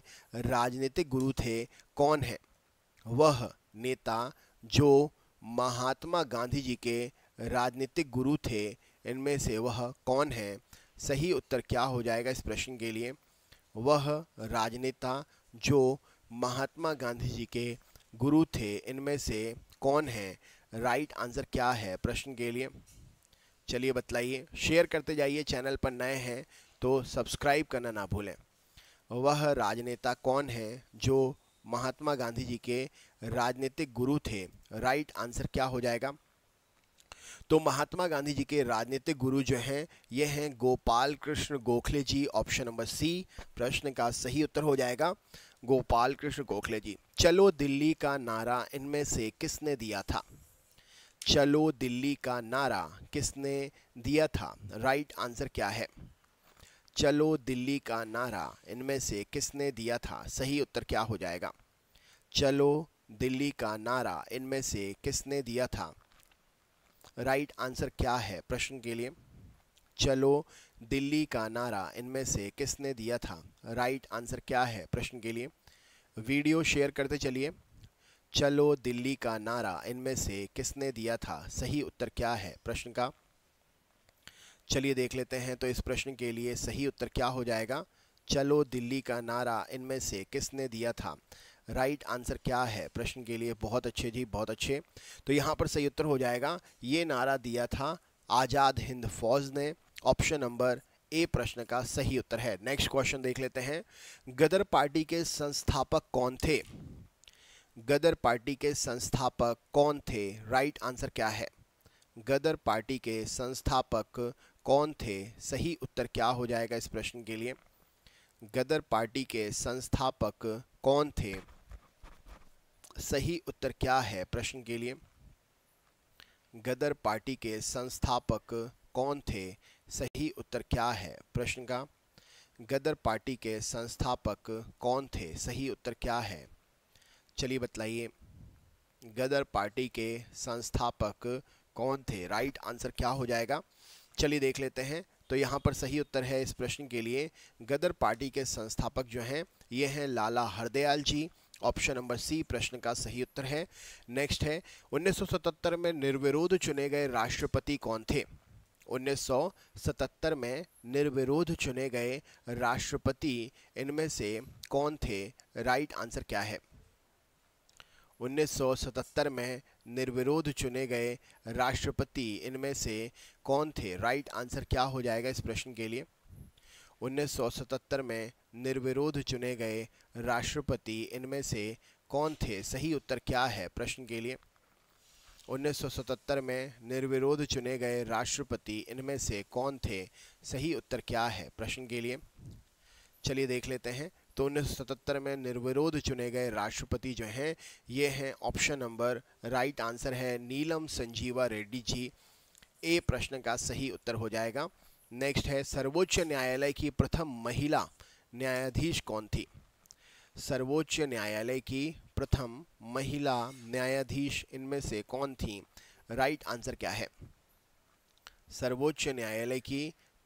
राजनीतिक गुरु थे कौन है वह नेता जो महात्मा गांधी जी के राजनीतिक गुरु थे इनमें से वह कौन है सही उत्तर क्या हो जाएगा इस प्रश्न के लिए वह राजनेता जो महात्मा गांधी जी के गुरु थे इनमें से कौन है राइट आंसर क्या है प्रश्न के लिए चलिए बतलाइए शेयर करते जाइए चैनल पर नए हैं तो सब्सक्राइब करना ना भूलें वह राजनेता कौन है जो महात्मा गांधी जी के राजनीतिक गुरु थे राइट आंसर क्या हो जाएगा तो महात्मा गांधी जी के राजनीतिक गुरु जो हैं ये हैं Gopal Krishna Gokhale ji option number C प्रश्न का सही उत्तर हो जाएगा गोपाल कृष्ण गोखले जी चलो दिल्ली का नारा इनमें से किसने दिया था चलो दिल्ली का नारा किसने दिया था राइट आंसर क्या है चलो दिल्ली का नारा इनमें से किसने दिया था सही उत्तर क्या हो जाएगा चलो दिल्ली का नारा इनमें से किसने दिया था राइट आंसर क्या है प्रश्न के लिए चलो दिल्ली का नारा इनमें से किसने दिया था राइट आंसर क्या है प्रश्न के लिए वीडियो शेयर करते चलिए चलो दिल्ली का नारा इनमें से किसने दिया था सही उत्तर क्या है प्रश्न का चलिए देख लेते हैं तो इस प्रश्न के लिए सही उत्तर क्या हो जाएगा चलो दिल्ली का नारा इनमें से किसने दिया था राइट right आंसर क्या है प्रश्न के लिए बहुत अच्छे जी बहुत अच्छे तो यहाँ पर सही उत्तर हो जाएगा ये नारा दिया था आज़ाद हिंद फौज ने ऑप्शन नंबर ए प्रश्न का सही उत्तर है नेक्स्ट क्वेश्चन देख लेते हैं गदर पार्टी के संस्थापक कौन थे गदर पार्टी के संस्थापक कौन थे राइट आंसर क्या है गदर पार्टी के संस्थापक कौन थे सही उत्तर क्या हो जाएगा इस प्रश्न के लिए गदर पार्टी के संस्थापक कौन थे सही उत्तर क्या है प्रश्न के लिए गदर पार्टी के संस्थापक कौन थे सही उत्तर क्या है प्रश्न का गदर पार्टी के संस्थापक कौन थे सही उत्तर क्या है चलिए बतलाइए गदर पार्टी के संस्थापक कौन थे राइट आंसर क्या हो जाएगा चलिए देख लेते हैं तो यहाँ पर सही उत्तर है इस प्रश्न के लिए गदर पार्टी के संस्थापक जो हैं ये हैं Lala Hardayal ji option number C प्रश्न का सही उत्तर है नेक्स्ट है 1977 में निर्विरोध चुने गए राष्ट्रपति कौन थे 1977 में निर्विरोध चुने गए राष्ट्रपति इनमें से कौन थे राइट आंसर क्या है 1977 में निर्विरोध चुने गए राष्ट्रपति इनमें से कौन थे राइट आंसर क्या हो जाएगा इस प्रश्न के लिए 1977 में निर्विरोध चुने गए राष्ट्रपति इनमें से कौन थे सही उत्तर क्या है प्रश्न के लिए 1977 में निर्विरोध चुने गए राष्ट्रपति इनमें से कौन थे सही उत्तर क्या है प्रश्न के लिए चलिए देख लेते हैं तो 1977 में निर्विरोध चुने गए राष्ट्रपति जो हैं ये हैं ऑप्शन नंबर राइट आंसर है नीलम संजीवा रेड्डी जी ए प्रश्न का सही उत्तर हो जाएगा नेक्स्ट है सर्वोच्च न्यायालय की प्रथम महिला न्यायाधीश कौन थी सर्वोच्च न्यायालय की प्रथम महिला न्यायाधीश इनमें से कौन थी राइट आंसर क्या है सर्वोच्च न्यायालय की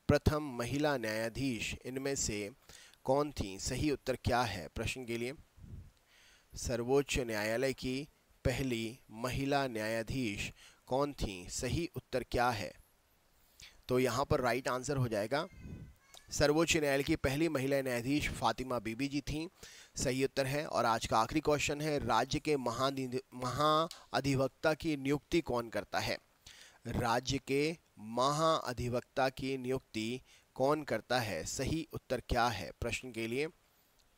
प्रथम महिला न्यायाधीश इनमें से कौन थी सही उत्तर क्या है प्रश्न के लिए सर्वोच्च न्यायालय की पहली महिला न्यायाधीश कौन थी सही उत्तर क्या है तो यहाँ पर राइट आंसर हो जाएगा सर्वोच्च न्यायालय की पहली महिला न्यायाधीश फातिमा बीबी जी थीं सही उत्तर है और आज का आखिरी क्वेश्चन है राज्य के महाअधिवक्ता की नियुक्ति कौन करता है राज्य के महाअधिवक्ता की नियुक्ति कौन करता है सही उत्तर क्या है प्रश्न के लिए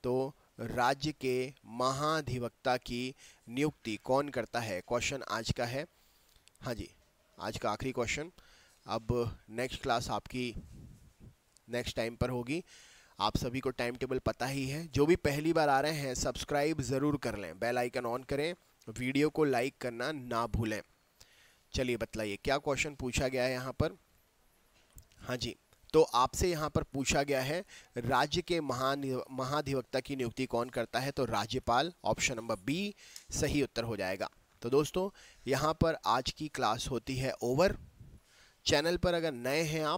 तो राज्य के महाधिवक्ता की नियुक्ति कौन करता है क्वेश्चन आज का है हाँ जी आज का आखिरी क्वेश्चन अब नेक्स्ट क्लास आपकी नेक्स्ट टाइम पर होगी आप सभी को टाइम टेबल पता ही है जो भी पहली बार आ रहे हैं सब्सक्राइब ज़रूर कर लें बेल आइकन ऑन करें वीडियो को लाइक करना ना भूलें चलिए बतलाइए क्या क्वेश्चन पूछा गया है यहाँ पर हाँ जी तो आपसे यहाँ पर पूछा गया है राज्य के महान महाधिवक्ता की नियुक्ति कौन करता है तो राज्यपाल ऑप्शन नंबर बी सही उत्तर हो जाएगा तो दोस्तों यहाँ पर आज की क्लास होती है ओवर चैनल पर अगर नए हैं आप